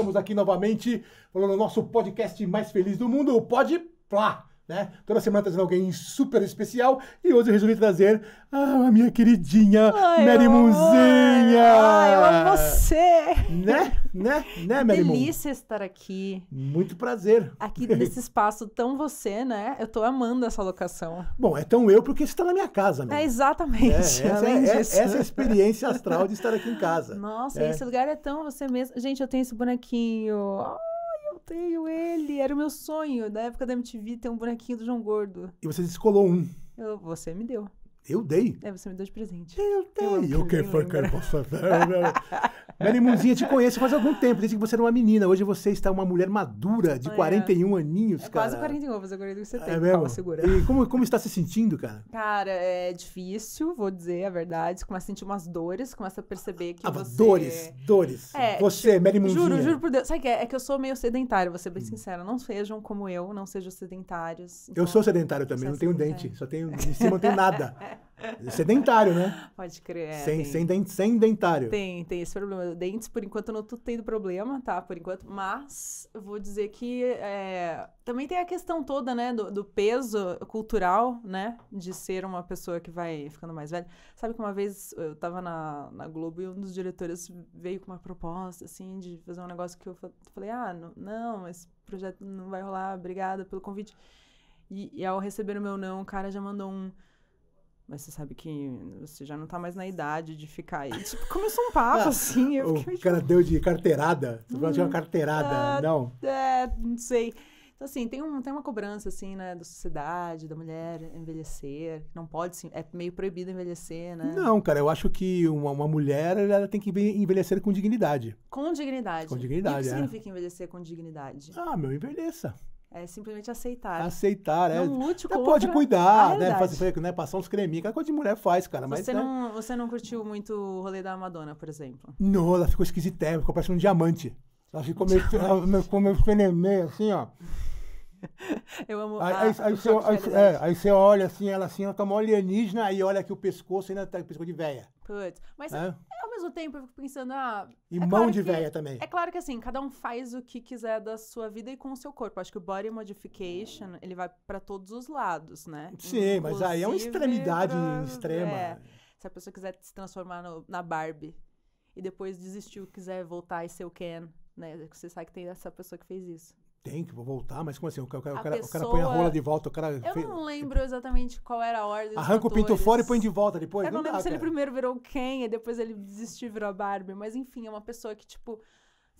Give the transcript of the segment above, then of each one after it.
estamos aqui novamente no nosso podcast mais feliz do mundo, o Pode Plá. Né? Toda semana trazendo alguém super especial e hoje eu resolvi trazer a minha queridinha ai, Mary Munzinha. Ai, eu amo você. Né? Né? Né, Mary Delícia estar aqui. Muito prazer. Aqui nesse espaço tão você, né? Eu tô amando essa locação. Bom, é tão eu porque você está na minha casa, né? É, exatamente. É, essa, é, é, essa é a experiência astral de estar aqui em casa. Nossa, é. esse lugar é tão você mesmo. Gente, eu tenho esse bonequinho. Oh, tenho ele. Era o meu sonho. Da época da MTV ter um bonequinho do João Gordo. E você descolou um. Eu, você me deu. Eu dei. É, você me deu de presente. Eu dei. Eu, eu que foi que eu posso Marimunzinha, te conheço faz algum tempo, desde que você era uma menina. Hoje você está uma mulher madura, de 41 aninhos, é cara. Quase 41, vou fazer 41 tem. é mesmo? calma, segura. E como, como está se sentindo, cara? Cara, é difícil, vou dizer a verdade. Começa a sentir umas dores, começa a perceber que ah, você... Dores, dores. É, você, tipo, é Marimunzinha. Juro, juro por Deus. Sabe o que é? É que eu sou meio sedentário, vou ser bem hum. sincera. Não sejam como eu, não sejam sedentários. Então, eu sou então, sedentário também, não tenho sedentário. dente. É. Só tenho, em cima não tenho nada. Sedentário, né? Pode crer. É, sem, tem, sem, sem dentário. Tem, tem esse problema. Dentes, por enquanto, eu não tô tendo problema, tá? Por enquanto. Mas vou dizer que é, também tem a questão toda, né? Do, do, peso cultural, né? De ser uma pessoa que vai ficando mais velha. Sabe que uma vez eu tava na, na Globo e um dos diretores veio com uma proposta, assim, de fazer um negócio que eu falei, ah, não, não esse projeto não vai rolar, obrigada pelo convite. E, e ao receber o meu não, o cara já mandou um mas você sabe que você já não tá mais na idade de ficar aí. Tipo, começou um papo, assim. Eu o fiquei, tipo, cara deu de carteirada. você hum, de uma hum, carteirada, ah, não? É, não sei. Então, assim, tem, um, tem uma cobrança, assim, né, da sociedade, da mulher envelhecer. Não pode, sim, é meio proibido envelhecer, né? Não, cara, eu acho que uma, uma mulher, ela tem que envelhecer com dignidade. Com dignidade? Com dignidade, e o que é. significa envelhecer com dignidade? Ah, meu, envelheça. É simplesmente aceitar. Aceitar, não é. Não lute contra Pode cuidar, né? Fazer, né? Passar uns creminhos, aquela é coisa de mulher faz, cara. Mas, você, né? não, você não curtiu muito o rolê da Madonna, por exemplo? Não, ela ficou esquisitérrima, ficou parecendo um diamante. Ela ficou meio, ela ficou meio fenemê, assim, ó. Eu amo aí, a, aí, aí, você, aí, é, aí, você olha assim, ela assim, ela tá uma alienígena, aí olha aqui o pescoço, ainda tá com pescoço de véia. Putz, mas... É? mesmo tempo eu fico pensando, ah. E é mão claro de que, véia também. É claro que assim, cada um faz o que quiser da sua vida e com o seu corpo. Acho que o body modification, ele vai para todos os lados, né? Sim, Inclusive, mas aí é uma extremidade pra... extrema. É. Se a pessoa quiser se transformar no, na Barbie e depois desistiu, quiser voltar e ser o Ken, né? Você sabe que tem essa pessoa que fez isso. Tem que voltar, mas como assim? O cara, o cara, pessoa... o cara põe a rola de volta, o cara. Eu não lembro exatamente qual era a ordem. Arranca o pinto fora e põe de volta depois. Eu não, não lembro dá, se cara. ele primeiro virou quem Ken e depois ele desistiu e virou a Barbie. Mas enfim, é uma pessoa que, tipo,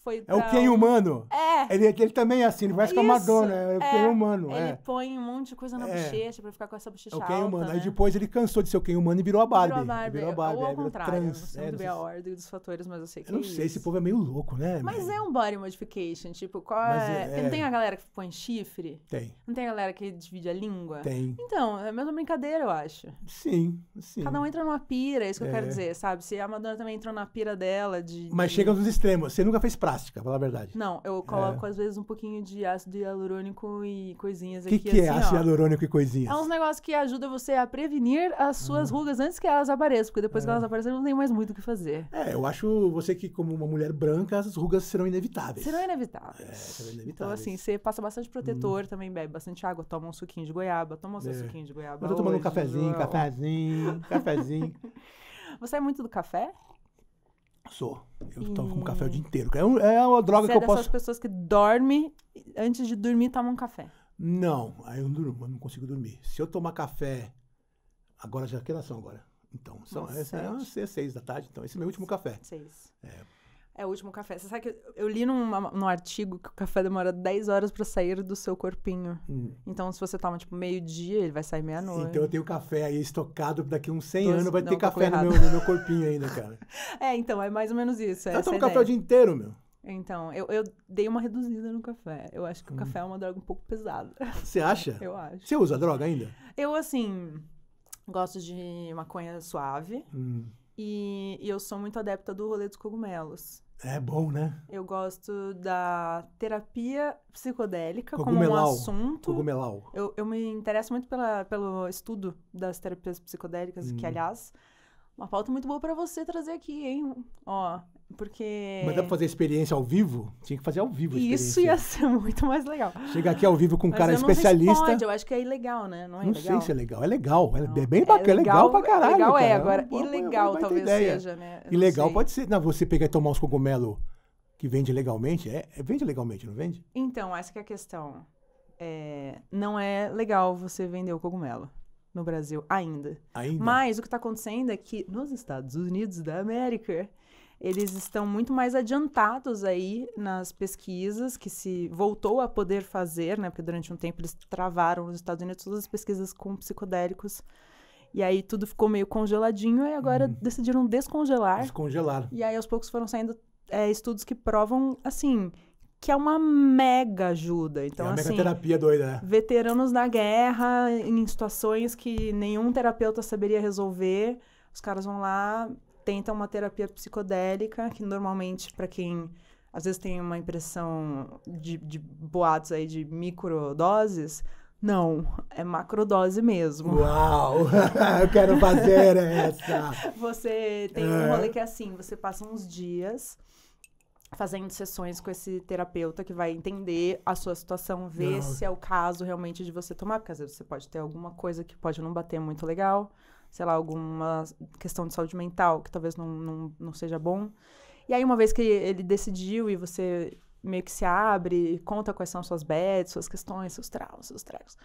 foi é o quem um... humano? É. Ele, ele também é assim, ele vai ficar a Madonna, é o quem é. humano. É. Ele põe um monte de coisa na é. bochecha pra ficar com essa bochecha é o quem alta, humano. Né? Aí depois ele cansou de ser o quem humano e virou a Barbie. Virou a Barbie. Virou é, a Barbie. Ou ao contrário, trans. não sei muito bem a ordem dos fatores, mas eu sei que Eu não sei, esse povo é meio louco, né? Mas é um body modification, tipo, qual é... Porque não tem a galera que põe chifre? Tem. Não tem a galera que divide a língua? Tem. Então, é a mesma brincadeira, eu acho. Sim, sim. Cada um entra numa pira, é isso que eu quero dizer, sabe? Se a Madonna também entrou na pira dela de... Mas chega nos extremos, você nunca fez prática plástica, pra falar a verdade. Não, eu é. coloco às vezes um pouquinho de ácido hialurônico e coisinhas que aqui. O que é assim, ácido ó, hialurônico e coisinhas? É uns negócios que ajudam você a prevenir as suas ah. rugas antes que elas apareçam, porque depois que é. elas aparecem não tem mais muito o que fazer. É, eu acho você que, como uma mulher branca, as rugas serão inevitáveis. Serão inevitáveis. É, serão então, inevitáveis. Então, assim, você passa bastante protetor, hum. também bebe bastante água, toma um suquinho de goiaba, toma um é. suquinho de goiaba. Eu tô tomando hoje, um cafezinho, cafezinho, cafezinho. Você é muito do café? Sou. Eu e... tomo café o dia inteiro. É, um, é uma droga Você que é eu posso. Você é pessoas que dorme antes de dormir toma um café? Não, aí eu não durmo, eu não consigo dormir. Se eu tomar café agora já é que horas são agora? Então, são, Nossa, é, é, é seis da tarde, então esse é meu último café. Seis. É, é o último café. Você sabe que eu li num, num artigo que o café demora 10 horas para sair do seu corpinho. Hum. Então, se você toma, tipo, meio-dia, ele vai sair meia-noite. Então, eu tenho café aí estocado, daqui uns 100 Doze, anos vai não, ter tá café no meu, no meu, corpinho ainda, cara. é, então, é mais ou menos isso. É tá eu tomo café o dia inteiro, meu. Então, eu, eu dei uma reduzida no café. Eu acho que hum. o café é uma droga um pouco pesada. Você acha? eu acho. Você usa droga ainda? Eu, assim, gosto de maconha suave. Hum. E, e eu sou muito adepta do rolê dos cogumelos. É bom, né? Eu gosto da terapia psicodélica Cogumelau. como um assunto. Cogumelau. Eu, eu me interesso muito pela, pelo estudo das terapias psicodélicas, hum. que, aliás, uma pauta muito boa para você trazer aqui, hein? Ó, porque. Mas dá pra fazer experiência ao vivo? Tinha que fazer ao vivo. Isso ia ser muito mais legal. Chegar aqui ao vivo com um cara eu especialista. Sei eu acho que é ilegal, né? Não, é não sei se é legal. É legal. É não. É bem bacana. É legal, é legal pra caralho. É legal é, cara. é, agora. ilegal talvez ideia. seja, né? ilegal pode ser. Não, você pegar e tomar uns cogumelos que vende legalmente. É, vende legalmente, não vende? Então, essa que é a questão. É, não é legal você vender o cogumelo no Brasil ainda. Ainda. Mas o que está acontecendo é que nos Estados Unidos da América eles estão muito mais adiantados aí nas pesquisas que se voltou a poder fazer, né? Porque durante um tempo eles travaram nos Estados Unidos todas as pesquisas com psicodélicos. E aí tudo ficou meio congeladinho e agora hum. decidiram descongelar. Descongelar. E aí aos poucos foram saindo é, estudos que provam, assim, que é uma mega ajuda. Então, é uma assim, mega terapia doida, né? Veteranos da guerra, em situações que nenhum terapeuta saberia resolver, os caras vão lá, tenta uma terapia psicodélica, que normalmente, para quem às vezes tem uma impressão de, de boatos aí de microdoses, não, é macrodose mesmo. Uau! Eu quero fazer essa! Você tem um é. rolê que é assim, você passa uns dias fazendo sessões com esse terapeuta que vai entender a sua situação, ver não. se é o caso realmente de você tomar, porque às vezes você pode ter alguma coisa que pode não bater muito legal sei lá, alguma questão de saúde mental que talvez não, não, não seja bom. E aí, uma vez que ele decidiu e você meio que se abre, conta quais são suas bets, suas questões, seus traumas, seus traumas.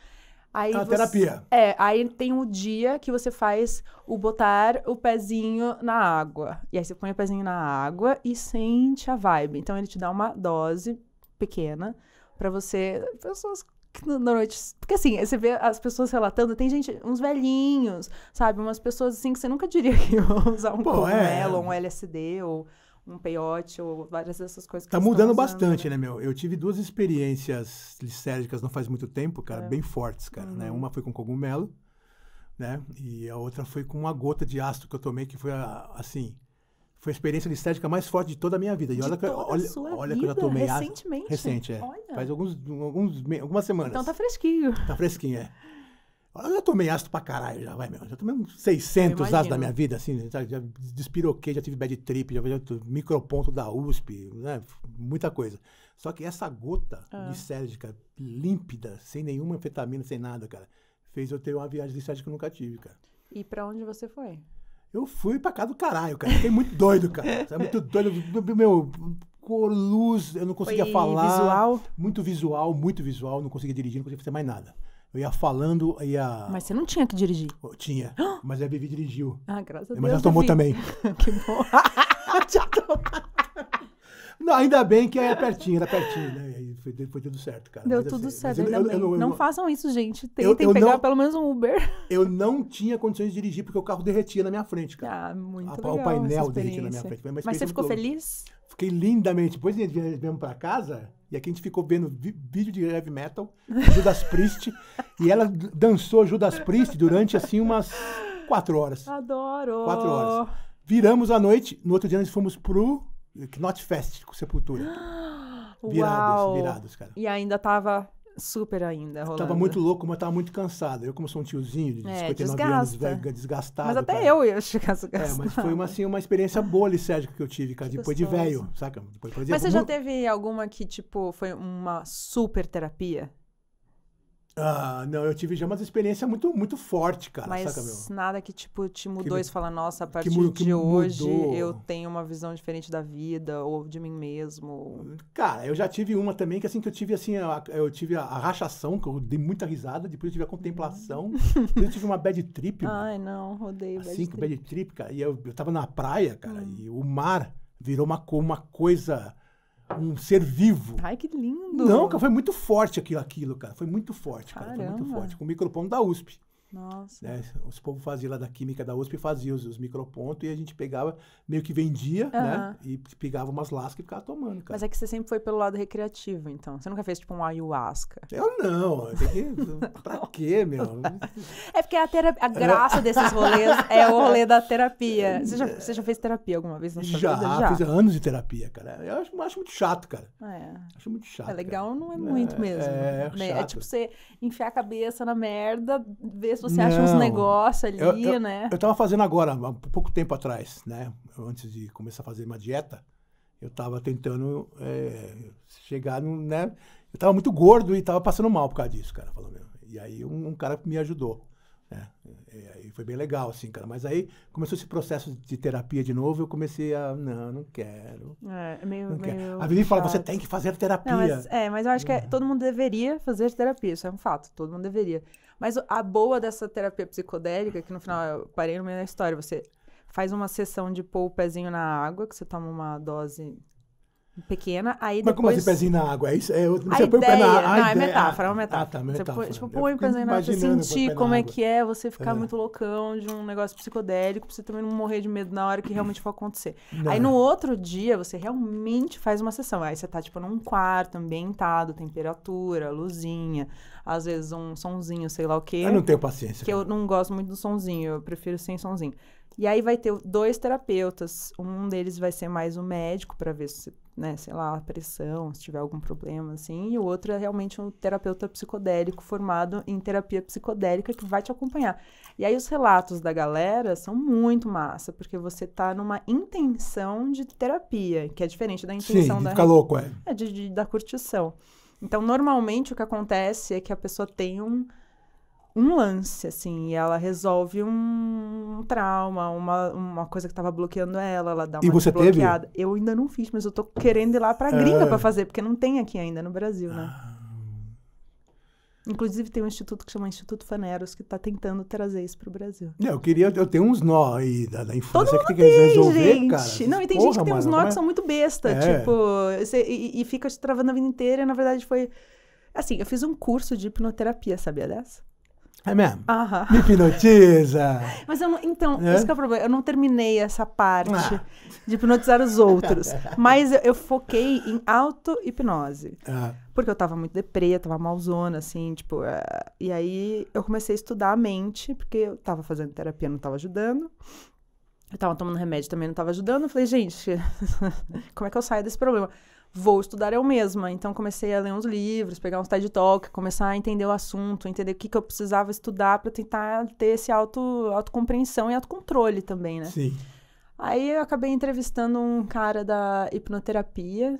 Aí a você, terapia. É, aí tem o um dia que você faz o botar o pezinho na água. E aí você põe o pezinho na água e sente a vibe. Então ele te dá uma dose pequena para você. Pessoas que na noite. Porque assim, você vê as pessoas relatando, tem gente, uns velhinhos, sabe? Umas pessoas assim que você nunca diria que iam usar um cogumelo, é... um LSD, ou um peiote, ou várias dessas coisas que Tá mudando bastante, né? né? meu? Eu tive duas experiências lisérgicas não faz muito tempo, cara, é. bem fortes, cara, né? uhum. né? Uma foi com cogumelo, né? E a outra foi com uma gota de ácido que eu tomei, que foi assim foi a experiência lisérgica mais forte de toda a minha vida. E de olha, que, olha, olha que eu já tomei recentemente. Recente, é. Olha. Faz alguns, alguns, algumas semanas. Então tá fresquinho. Tá fresquinho, é. Eu já tomei ácido pra caralho, já vai, meu. Já tomei uns 600 ácidos da minha vida, assim. Já, já despiroquei, já tive bad trip, já, já microponto da USP, né? Muita coisa. Só que essa gota ah. lisérgica, límpida, sem nenhuma anfetamina, sem nada, cara, fez eu ter uma viagem lisérgica que eu nunca tive, cara. E pra onde você foi? Eu fui pra cá do caralho, cara. Fiquei muito doido, cara. muito doido. Meu, cor luz, eu não conseguia Foi falar. visual? Muito visual, muito visual. Não conseguia dirigir, não conseguia fazer mais nada. Eu ia falando, ia. Mas você não tinha que dirigir? Eu tinha. Mas a Vivi dirigiu. Ah, graças a Deus. Mas ela tomou Vivi. também. que bom. Já tomou. Não, ainda bem que era é pertinho, era pertinho, né? foi, foi tudo certo, cara. Deu mas, tudo assim, certo. Eu, eu, eu, não, não façam isso, gente. Tentem pegar não, pelo menos um Uber. Eu não tinha condições de dirigir porque o carro derretia na minha frente, cara. Ah, muito a, ah, legal. O painel derretia na minha frente. Mas você ficou feliz? Fiquei lindamente. Depois viemos para casa e aqui a gente ficou vendo vídeo de heavy metal, Judas Priest, e ela dançou Judas Priest durante assim umas quatro horas. Adoro! Quatro horas. Viramos à noite, no outro dia nós fomos pro Knot Fest com Sepultura. Tipo, virados, Uau. virados, cara. E ainda tava super ainda rolando. Eu tava muito louco, mas tava muito cansado. Eu, como sou um tiozinho de é, 59 desgasta. anos, velho, desgastado. Mas até cara. eu ia ficar desgastado. É, mas foi uma, assim, uma experiência boa, Sérgio, que eu tive, cara. Que depois gostoso. de velho, saca? Depois, depois mas de... você já teve alguma que, tipo, foi uma super terapia? Ah, não, eu tive já uma experiência muito, muito forte, cara. Mas saca, meu? nada que, tipo, te mudou que, e fala, nossa, a partir que, que de hoje eu tenho uma visão diferente da vida ou de mim mesmo. Cara, eu já tive uma também que, assim, que eu tive, assim, a, eu tive a, a, rachação, que eu dei muita risada, depois eu tive a contemplação, hum. depois eu tive uma bad trip. Ai, não, rodei bad assim, trip. Assim, bad trip, cara, e eu, eu tava na praia, cara, hum. e o mar virou uma, uma coisa um ser vivo. Ai, que lindo! Não, cara, foi muito forte aquilo, aquilo cara. Foi muito forte, Caramba. cara. Foi muito forte. Com o microponto da USP. Nossa. Né? Os povos faziam lá da química da USP, faziam os, os micropontos e a gente pegava, meio que vendia, né? E pegava umas lascas e ficava tomando, cara. Mas é que você sempre foi pelo lado recreativo, então. Você nunca fez, tipo, um ayahuasca. Eu não. Eu que pra quê, meu? porque a, terapia, a graça desses rolês é o rolê da terapia. Você já, é. você já fez terapia alguma vez na sua já, vida? Já, fiz anos de terapia, cara. Eu acho, acho muito chato, cara. Ah, é. Acho muito chato. É legal, cara. não é, é muito é, mesmo. É, né? é, tipo você enfiar a cabeça na merda, ver se você não. acha uns negócios ali, eu, eu, né? Eu tava fazendo agora, há pouco tempo atrás, né? Antes de começar a fazer uma dieta, eu tava tentando é, chegar no, né? Eu tava muito gordo e tava passando mal por causa disso, cara. Falou mesmo. E aí um, um cara me ajudou. Né? E, é, é, foi bem legal, assim, cara. Mas aí começou esse processo de terapia de novo, eu comecei a. Não, não quero. É, é meio. Não meio quero. A Vivi fala, você tem que fazer terapia. Não, mas, é, mas eu acho que é, né? todo mundo deveria fazer terapia, isso é um fato, todo mundo deveria. Mas a boa dessa terapia psicodélica, que no final eu parei no meio da história, você faz uma sessão de pôr o pezinho na água, que você toma uma dose pequena, aí Mas depois... como assim, pezinho na água? É isso? É, você a põe ideia, o pé na água? Não, é metáfora, é uma metáfora. Ah, tá, metáfora. Você tipo, põe o pezinho na água, você sentir como é que é você ficar é. muito loucão de um negócio psicodélico, pra você também não morrer de medo na hora que realmente for acontecer. Não. Aí no outro dia, você realmente faz uma sessão. Aí você tá, tipo, num quarto ambientado, temperatura, luzinha, às vezes um sonzinho, sei lá o quê. Eu não tenho paciência. Que eu não gosto muito do sonzinho, eu prefiro sem sonzinho. E aí vai ter dois terapeutas. Um deles vai ser mais o um médico para ver se né, sei lá, pressão, se tiver algum problema, assim, e o outro é realmente um terapeuta psicodélico formado em terapia psicodélica que vai te acompanhar. E aí os relatos da galera são muito massa, porque você tá numa intenção de terapia, que é diferente da intenção Sim, da. Fica louco, é. é de, de, da curtição. Então, normalmente o que acontece é que a pessoa tem um um lance, assim, e ela resolve um trauma, uma, uma coisa que estava bloqueando ela, ela dá uma e você bloqueada. Teve? Eu ainda não fiz, mas eu tô querendo ir lá pra é. gringa é... para fazer, porque não tem aqui ainda no Brasil, né? Ah. Inclusive tem um instituto que chama Instituto Faneros que está tentando trazer isso para o Brasil. Não, é, eu queria, eu tenho uns nó aí da, da infância que tem que resolver, gente. cara. Não, e tem Porra, gente que tem uns nó é? que são muito besta, é. tipo, e, e fica te travando a vida inteira, e na verdade foi assim, eu fiz um curso de hipnoterapia, sabia dessa? É mesmo? Me hipnotiza. Mas eu não, então, é? esse é o problema. Eu não terminei essa parte ah. de hipnotizar os outros. mas eu, eu, foquei em auto-hipnose. Ah. Porque eu tava muito deprê, tava malzona, assim, tipo. Uh, e aí eu comecei a estudar a mente, porque eu tava fazendo terapia, não tava ajudando. Eu tava tomando remédio também, não tava ajudando. Eu falei, gente, como é que eu saio desse problema? vou estudar eu mesma. Então comecei a ler uns livros, pegar uns TED Talk, começar a entender o assunto, entender o que, que eu precisava estudar para tentar ter esse auto autocompreensão e autocontrole também, né? Sim. Aí eu acabei entrevistando um cara da hipnoterapia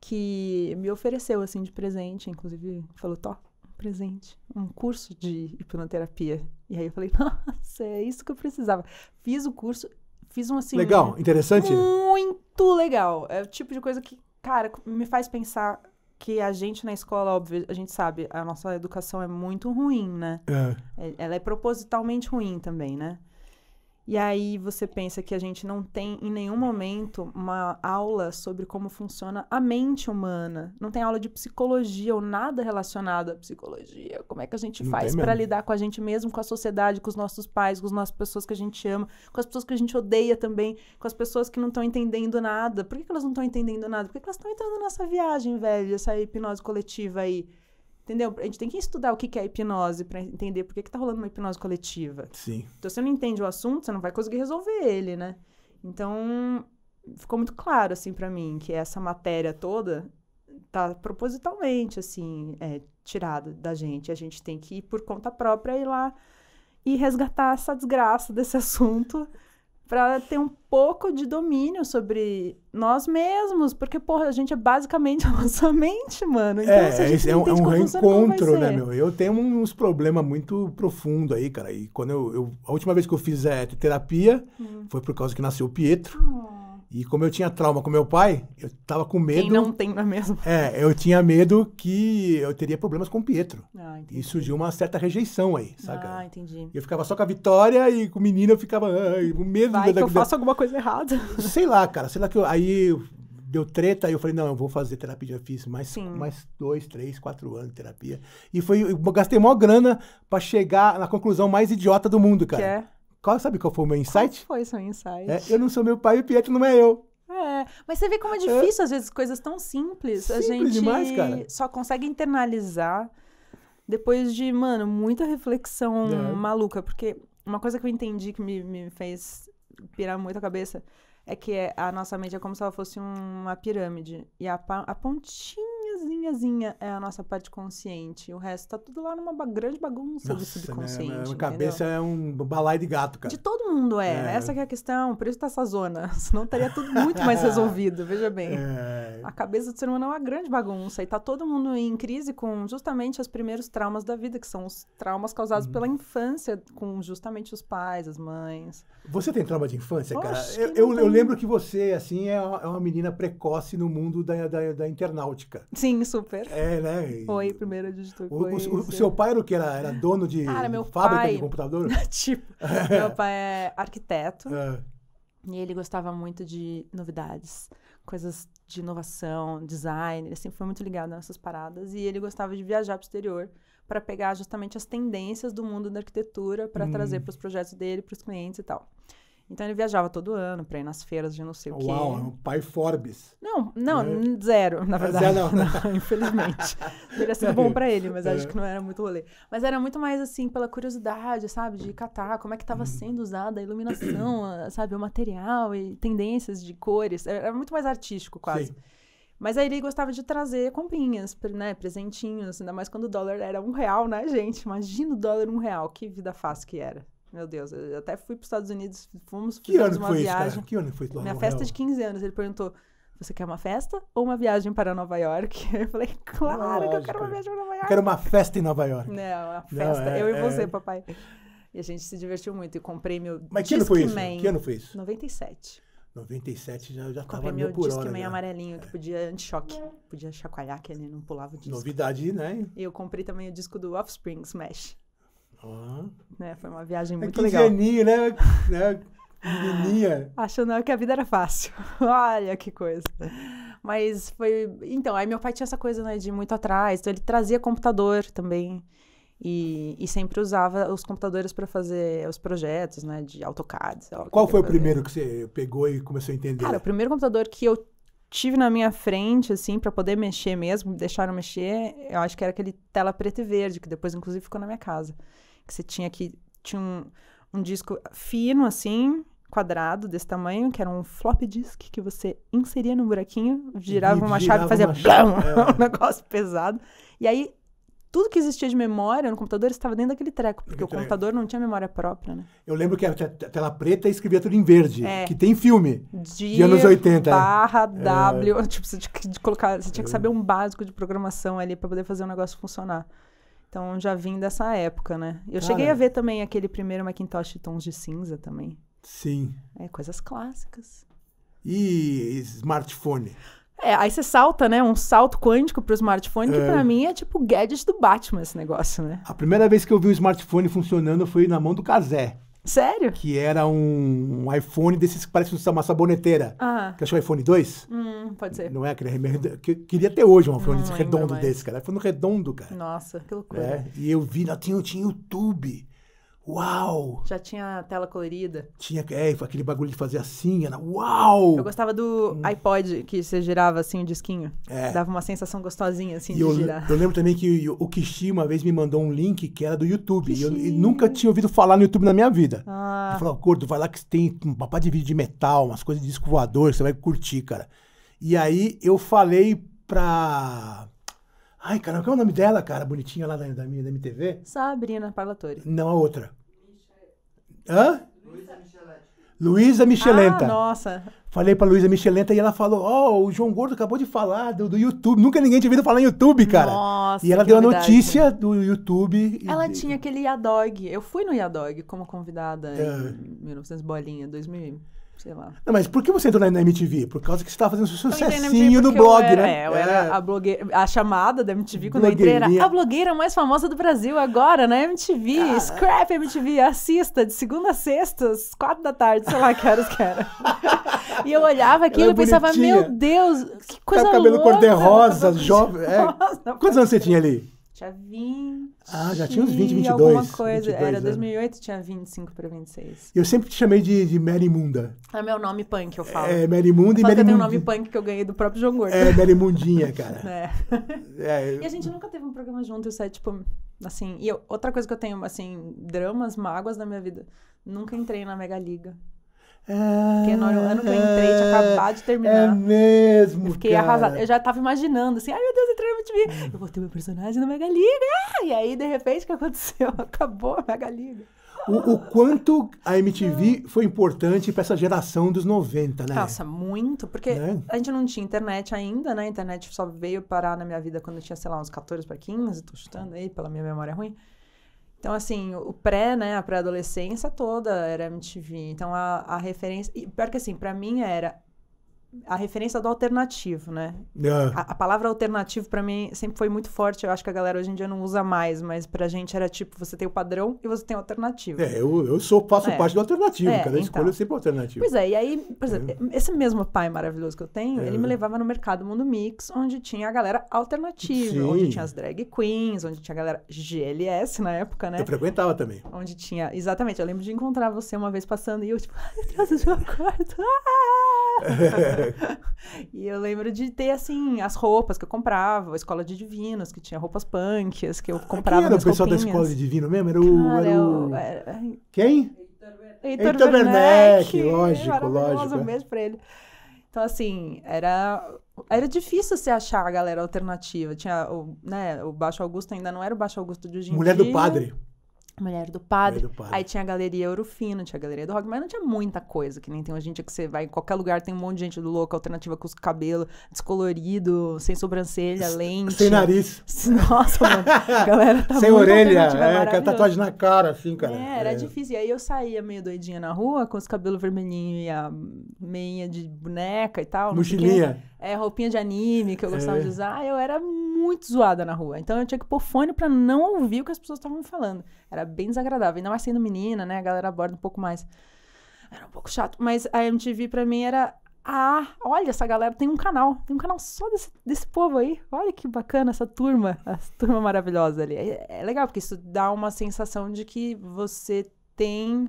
que me ofereceu assim de presente, inclusive falou: top um presente, um curso de hipnoterapia". E aí eu falei: "Nossa, é isso que eu precisava". Fiz o curso, fiz um assim Legal, interessante. Muito legal. É o tipo de coisa que cara, me faz pensar que a gente na escola, óbvio, a gente sabe, a nossa educação é muito ruim, né? É. é ela é propositalmente ruim também, né? E aí você pensa que a gente não tem em nenhum momento uma aula sobre como funciona a mente humana. Não tem aula de psicologia ou nada relacionado à psicologia. Como é que a gente não faz para lidar com a gente mesmo, com a sociedade, com os nossos pais, com as nossas pessoas que a gente ama, com as pessoas que a gente odeia também, com as pessoas que não estão entendendo nada. Por que, que elas não estão entendendo nada? Por que, que elas estão entrando nessa viagem, velho, essa hipnose coletiva aí? Entendeu? A gente tem que estudar o que é hipnose para entender por que, que tá rolando uma hipnose coletiva. Sim. Então, se você não entende o assunto, você não vai conseguir resolver ele, né? Então, ficou muito claro, assim, para mim, que essa matéria toda tá propositalmente, assim, é, tirada da gente. A gente tem que ir por conta própria ir lá e resgatar essa desgraça desse assunto para ter um pouco de domínio sobre nós mesmos, porque, porra, a gente é basicamente a nossa mente, mano. Então, é, é, é um, é um reencontro, né, meu? Eu tenho uns problemas muito profundos aí, cara. E quando eu, eu, A última vez que eu fiz é, terapia hum. foi por causa que nasceu o Pietro. Hum. E como eu tinha trauma com meu pai, eu tava com medo. Quem não tem, não é mesmo? É, eu tinha medo que eu teria problemas com o Pietro. Ah, e surgiu uma certa rejeição aí, sabe? Ah, entendi. Eu ficava só com a Vitória e com o menino eu ficava com medo Vai, da, que eu faço alguma coisa errada. Sei lá, cara, sei lá que eu, aí deu treta, e eu falei, não, eu vou fazer terapia. Eu fiz mais, mais dois, três, quatro anos de terapia. E foi, eu gastei maior grana para chegar na conclusão mais idiota do mundo, cara. Que é? Qual, sabe qual foi o meu insight? Qual foi seu insight? É, eu não sou meu pai e o Pietro não é eu. É, mas você vê como é, é. difícil, é. às vezes, coisas tão simples. simples a gente demais, só consegue internalizar depois de, mano, muita reflexão é. maluca. Porque uma coisa que eu entendi que me, me fez pirar muito a cabeça é que é, a nossa mente é como se ela fosse uma pirâmide. E a, a pontinha coisinhazinha é a nossa parte consciente. O resto tá tudo lá numa grande bagunça nossa, do né, subconsciente. Minha, né, minha cabeça é um balai de gato, cara. De todo mundo é. é. Essa é a questão. Por isso tá essa zona. Senão estaria tudo muito mais resolvido, veja bem. É. A cabeça do ser humano é uma grande bagunça. E tá todo mundo em crise com justamente os primeiros traumas da vida, que são os traumas causados hum. pela infância, com justamente os pais, as mães. Você tem trauma de infância, cara? Eu, eu, eu, lembro que você, assim, é uma, é uma menina precoce no mundo da, da, da internautica. Sim. Sim, super. É, né? Foi, primeiro de tudo. O, o, o, seu pai era o que? Era, era dono de Cara, meu fábrica pai, de computador? tipo, meu pai é arquiteto. É. E ele gostava muito de novidades, coisas de inovação, design. Ele sempre foi muito ligado nessas paradas. E ele gostava de viajar para o exterior para pegar justamente as tendências do mundo da arquitetura para hum. trazer para os projetos dele, para os clientes e tal. Então ele viajava todo ano para ir nas feiras de não sei Uau, o quê. Uau, é um pai Forbes. Não, não, é. zero, na é, verdade. Zero, não. não infelizmente. Teria sido bom para ele, mas é. acho que não era muito rolê. Mas era muito mais assim, pela curiosidade, sabe? De catar como é que estava uhum. sendo usada a iluminação, sabe? O material e tendências de cores. É, era muito mais artístico, quase. Sim. Mas aí ele gostava de trazer comprinhas, né? Presentinhos, ainda mais quando o dólar era um real, né, gente? Imagina o dólar um real, que vida fácil que era. Meu Deus, eu até fui para os Estados Unidos, fomos, que fizemos ano uma foi viagem. Isso, cara? que ano foi Minha Nova festa Nova é de 15 anos. Ele perguntou: você quer uma festa ou uma viagem para Nova York? Eu falei, claro Lógico. que eu quero uma viagem para Nova York. Eu quero uma festa em Nova York. Não, uma festa. Não, é, eu e é. você, é... papai. E a gente se divertiu muito. E comprei meu Mas que ano foi isso? Man, que ano foi isso? 97. 97 já, já tava meio por hora. Comprei meu amarelinho, é. que podia anti-choque. Podia chacoalhar, que ele não pulava o disco. Novidade, né? E eu comprei também o disco do Offspring Smash. Uhum. Né? Foi uma viagem muito é legal. Geninho, né? né? Menininha. Achando que a vida era fácil. Olha que coisa. Mas foi. Então, aí meu pai tinha essa coisa né, de muito atrás. Então, ele trazia computador também. E, e sempre usava os computadores para fazer os projetos, né? De AutoCAD. Qual foi o primeiro que você pegou e começou a entender? Cara, o primeiro computador que eu tive na minha frente, assim, para poder mexer mesmo, deixaram mexer, eu acho que era aquele tela preta e verde, que depois, inclusive, ficou na minha casa que você tinha que tinha um, um disco fino assim, quadrado desse tamanho, que era um flop disk que você inseria no buraquinho, girava uma chave e fazia uma blum, é. um negócio pesado. E aí tudo que existia de memória no computador estava dentro daquele treco, porque o computador não tinha memória própria, né? Eu lembro que a tela preta escrevia tudo em verde, é. que tem filme de, de anos 80. É. barra é. W, tipo, você tinha, que colocar, você tinha que é. saber um básico de programação ali para poder fazer um negócio funcionar. Então já vim dessa época, né? Eu Cara, cheguei a ver também aquele primeiro Macintosh tons de cinza também. Sim. É, coisas clássicas. E smartphone. É, aí você salta, né? Um salto quântico pro smartphone, que é. para mim é tipo o gadget do Batman esse negócio, né? A primeira vez que eu vi um smartphone funcionando foi na mão do Kazé. Sério? Que era um, iPhone desses que parece uma saboneteira. Ah. Que acho é o iPhone 2. Hum, pode ser. Não é aquele que queria ter hoje um iPhone redondo mais. desse, cara. Foi no redondo, cara. Nossa, que loucura. É, e eu vi, tinha, tinha YouTube. Uau! Já tinha tela colorida. Tinha, é, aquele bagulho de fazer assim, era né? uau! Eu gostava do hum. iPod, que você girava assim o disquinho. É. Dava uma sensação gostosinha assim e de eu, girar. Eu lembro também que o, o Kishi uma vez me mandou um link que era do YouTube. E eu, nunca tinha ouvido falar no YouTube na minha vida. Ah. Ele falou, Gordo, vai lá que tem um papai de vídeo de metal, umas coisas de disco voador, você vai curtir, cara. E aí eu falei pra Ai, caramba, qual é o nome dela, cara? Bonitinha lá da, da, da MTV? Sabrina Parlatori. Não, a outra. Hã? Luísa Michelenta. Luísa Michelenta. Ah, nossa. Falei pra Luísa Michelenta e ela falou: Ó, oh, o João Gordo acabou de falar do, do YouTube. Nunca ninguém tinha ouvido falar em YouTube, cara. Nossa. E ela deu a notícia do YouTube. Ela e... tinha aquele Yadog. Eu fui no Yadog como convidada é. em 1900 bolinha, 2000 sei lá. Não, mas por que você entrou na MTV? Por causa que você estava fazendo sucessinho no blog, era, né? É, eu é. era a blogueira, a chamada da MTV quando eu entrei era a blogueira mais famosa do Brasil agora na MTV, ah. Scrap MTV, assista de segunda a sexta, às quatro da tarde, sei lá que horas que era. e eu olhava aquilo e é pensava, meu Deus, que tá coisa tá cabelo louca. Tá cabelo cor-de-rosa, jovem. É. Quantos anos você tinha ali? Tinha 20. Ah, já tinha uns 20, 22. Alguma coisa, 22, era 2008, né? tinha 25 para 26. Eu sempre te chamei de, de Mary Munda. É meu nome punk, eu falo. É, Mary Munda eu e Mary Munda. Eu tenho um nome punk que eu ganhei do próprio João Gordo. É, Mary Mundinha, cara. é. é E a gente nunca teve um programa junto, isso é tipo, assim... E eu, outra coisa que eu tenho, assim, dramas, mágoas da minha vida. Nunca entrei na Mega Liga. Porque no ano que eu entrei, tinha acabado de é terminar. É mesmo, eu Fiquei cara. arrasada. Eu já tava imaginando, assim, ai meu Deus, entrei no MTV. Eu vou ter meu personagem na Mega Liga. Ah, e aí, de repente, o que aconteceu? Acabou a Mega Liga. O, o, quanto a MTV foi importante para essa geração dos 90, né? Nossa, muito, porque né? a gente não tinha internet ainda, né? A internet só veio parar na minha vida quando eu tinha, sei lá, uns 14 para 15, tô chutando aí pela minha memória ruim. Então, assim, o pré, né, a pré-adolescência toda era MTV. Então, a, a referência. E pior que assim, pra mim era a referência do alternativo, né? É. A, a, palavra alternativo para mim sempre foi muito forte. Eu acho que a galera hoje em dia não usa mais, mas pra gente era tipo, você tem o padrão e você tem o alternativo. É, eu, eu sou, faço é. parte do alternativo. É, Cada então. escolha é sempre alternativo. Pois é, e aí, por exemplo, é. esse mesmo pai maravilhoso que eu tenho, ele é. me levava no mercado Mundo Mix, onde tinha a galera alternativa, Sim. onde tinha as drag queens, onde tinha a galera GLS na época, né? Eu frequentava também. Onde tinha, exatamente, eu lembro de encontrar você uma vez passando e eu tipo, ai, Deus, eu acordo. quarto. Ah! e eu lembro de ter, assim, as roupas que eu comprava, a escola de divinos, que tinha roupas punks, que eu ah, comprava. Quem era o pessoal roupinhas. da escola de divino mesmo? Era o. Cara, era o... Quem? Heitor Werneck, é, lógico, lógico. Um é. beijo pra ele. Então, assim, era, era difícil você achar a galera alternativa. Tinha o, né, o Baixo Augusto ainda não era o Baixo Augusto de hoje em Mulher dia. do Padre. Mulher do, padre. Mulher do Padre. Aí tinha a Galeria Eurofino, tinha a Galeria do Rock, mas não tinha muita coisa, que nem tem hoje em dia que você vai em qualquer lugar, tem um monte de gente do louco alternativa com os cabelo descolorido, sem sobrancelha, lente. Sem nariz. Nossa, mano. A galera tá Sem orelha, é, é tatuagem na cara, assim, cara. É, era é. difícil. E aí eu saía meio doidinha na rua, com os cabelos vermelhinhos e a meia de boneca e tal. Mochilinha. É, roupinha de anime que eu gostava é. de usar. Eu era muito zoada na rua. Então eu tinha que pôr fone pra não ouvir o que as pessoas estavam falando. Era bem desagradável. Ainda mais sendo menina, né? A galera aborda um pouco mais. Era um pouco chato. Mas a MTV pra mim era. Ah, olha, essa galera tem um canal. Tem um canal só desse, desse povo aí. Olha que bacana essa turma. Essa turma maravilhosa ali. É, é legal, porque isso dá uma sensação de que você tem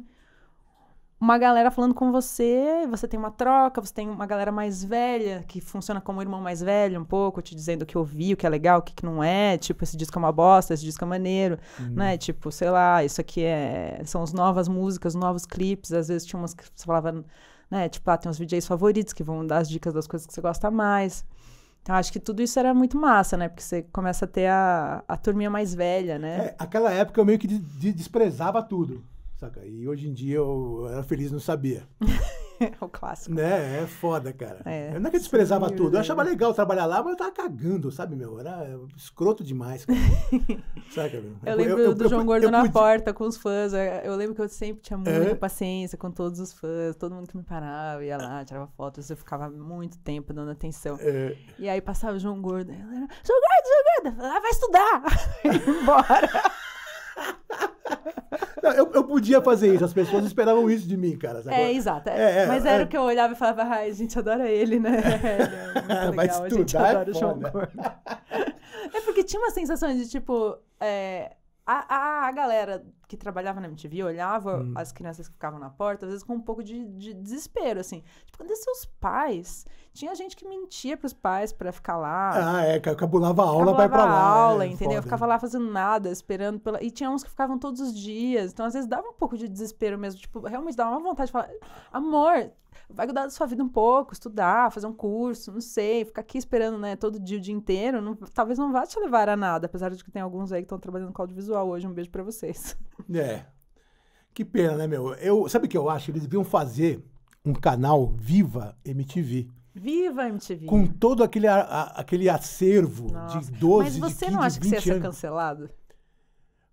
uma galera falando com você, você tem uma troca, você tem uma galera mais velha, que funciona como um irmão mais velho um pouco, te dizendo o que vi o que é legal, o que, que não é, tipo, esse disco é uma bosta, esse disco é maneiro, uhum. né? Tipo, sei lá, isso aqui é... são as novas músicas, novos clipes, às vezes tinha umas que você falava, né? Tipo, ah, tem uns DJs favoritos que vão dar as dicas das coisas que você gosta mais. Então, acho que tudo isso era muito massa, né? Porque você começa a ter a, a turminha mais velha, né? É, aquela época eu meio que de, de desprezava tudo. Saca? E hoje em dia eu era feliz não sabia. É o clássico. Né? É foda, cara. É, eu não é que eu desprezava sim, é tudo. Eu achava legal trabalhar lá, mas eu tava cagando, sabe, meu? Era escroto demais, cara. Saca, meu? Eu, lembro eu, do João Gordo na podia... porta com os fãs. Eu lembro que eu sempre tinha muita é? paciência com todos os fãs. Todo mundo que me parava, ia lá, tirava fotos. Eu ficava muito tempo dando atenção. É. E aí passava o João Gordo. Ela era, João Gordo, João Gordo! vai estudar! embora. Não, eu, eu podia fazer isso, as pessoas esperavam isso de mim, cara. Sabe? É, exato. É, é, é mas é. era o que eu olhava e falava, ai, a gente adora ele, né? é Vai legal. a gente é adora o João Gordo. É porque tinha uma sensação de, tipo, é, a, a, galera que trabalhava na MTV olhava hum. as crianças que ficavam na porta, às vezes com um pouco de, de desespero, assim. Tipo, quando seus pais? Tinha gente que mentia pros pais para ficar lá. Ah, é, que cabulava a aula vai ir pra lá. aula, é, entendeu? Foda. Ficava lá fazendo nada, esperando pela... E tinha uns que ficavam todos os dias. Então, às vezes, dava um pouco de desespero mesmo. Tipo, realmente dava uma vontade de falar, amor, vai cuidar da sua vida um pouco, estudar, fazer um curso, não sei, ficar aqui esperando, né, todo dia o dia inteiro, não, talvez não vá te levar a nada, apesar de que tem alguns aí que estão trabalhando com audiovisual hoje. Um beijo para vocês. É. Que pena, né, meu? Eu, sabe o que eu acho? Eles deviam fazer um canal Viva MTV. Viva MTV. Com todo aquele, a, aquele acervo Nossa. de 12, Mas você de não acha que você ia ser anos. cancelado?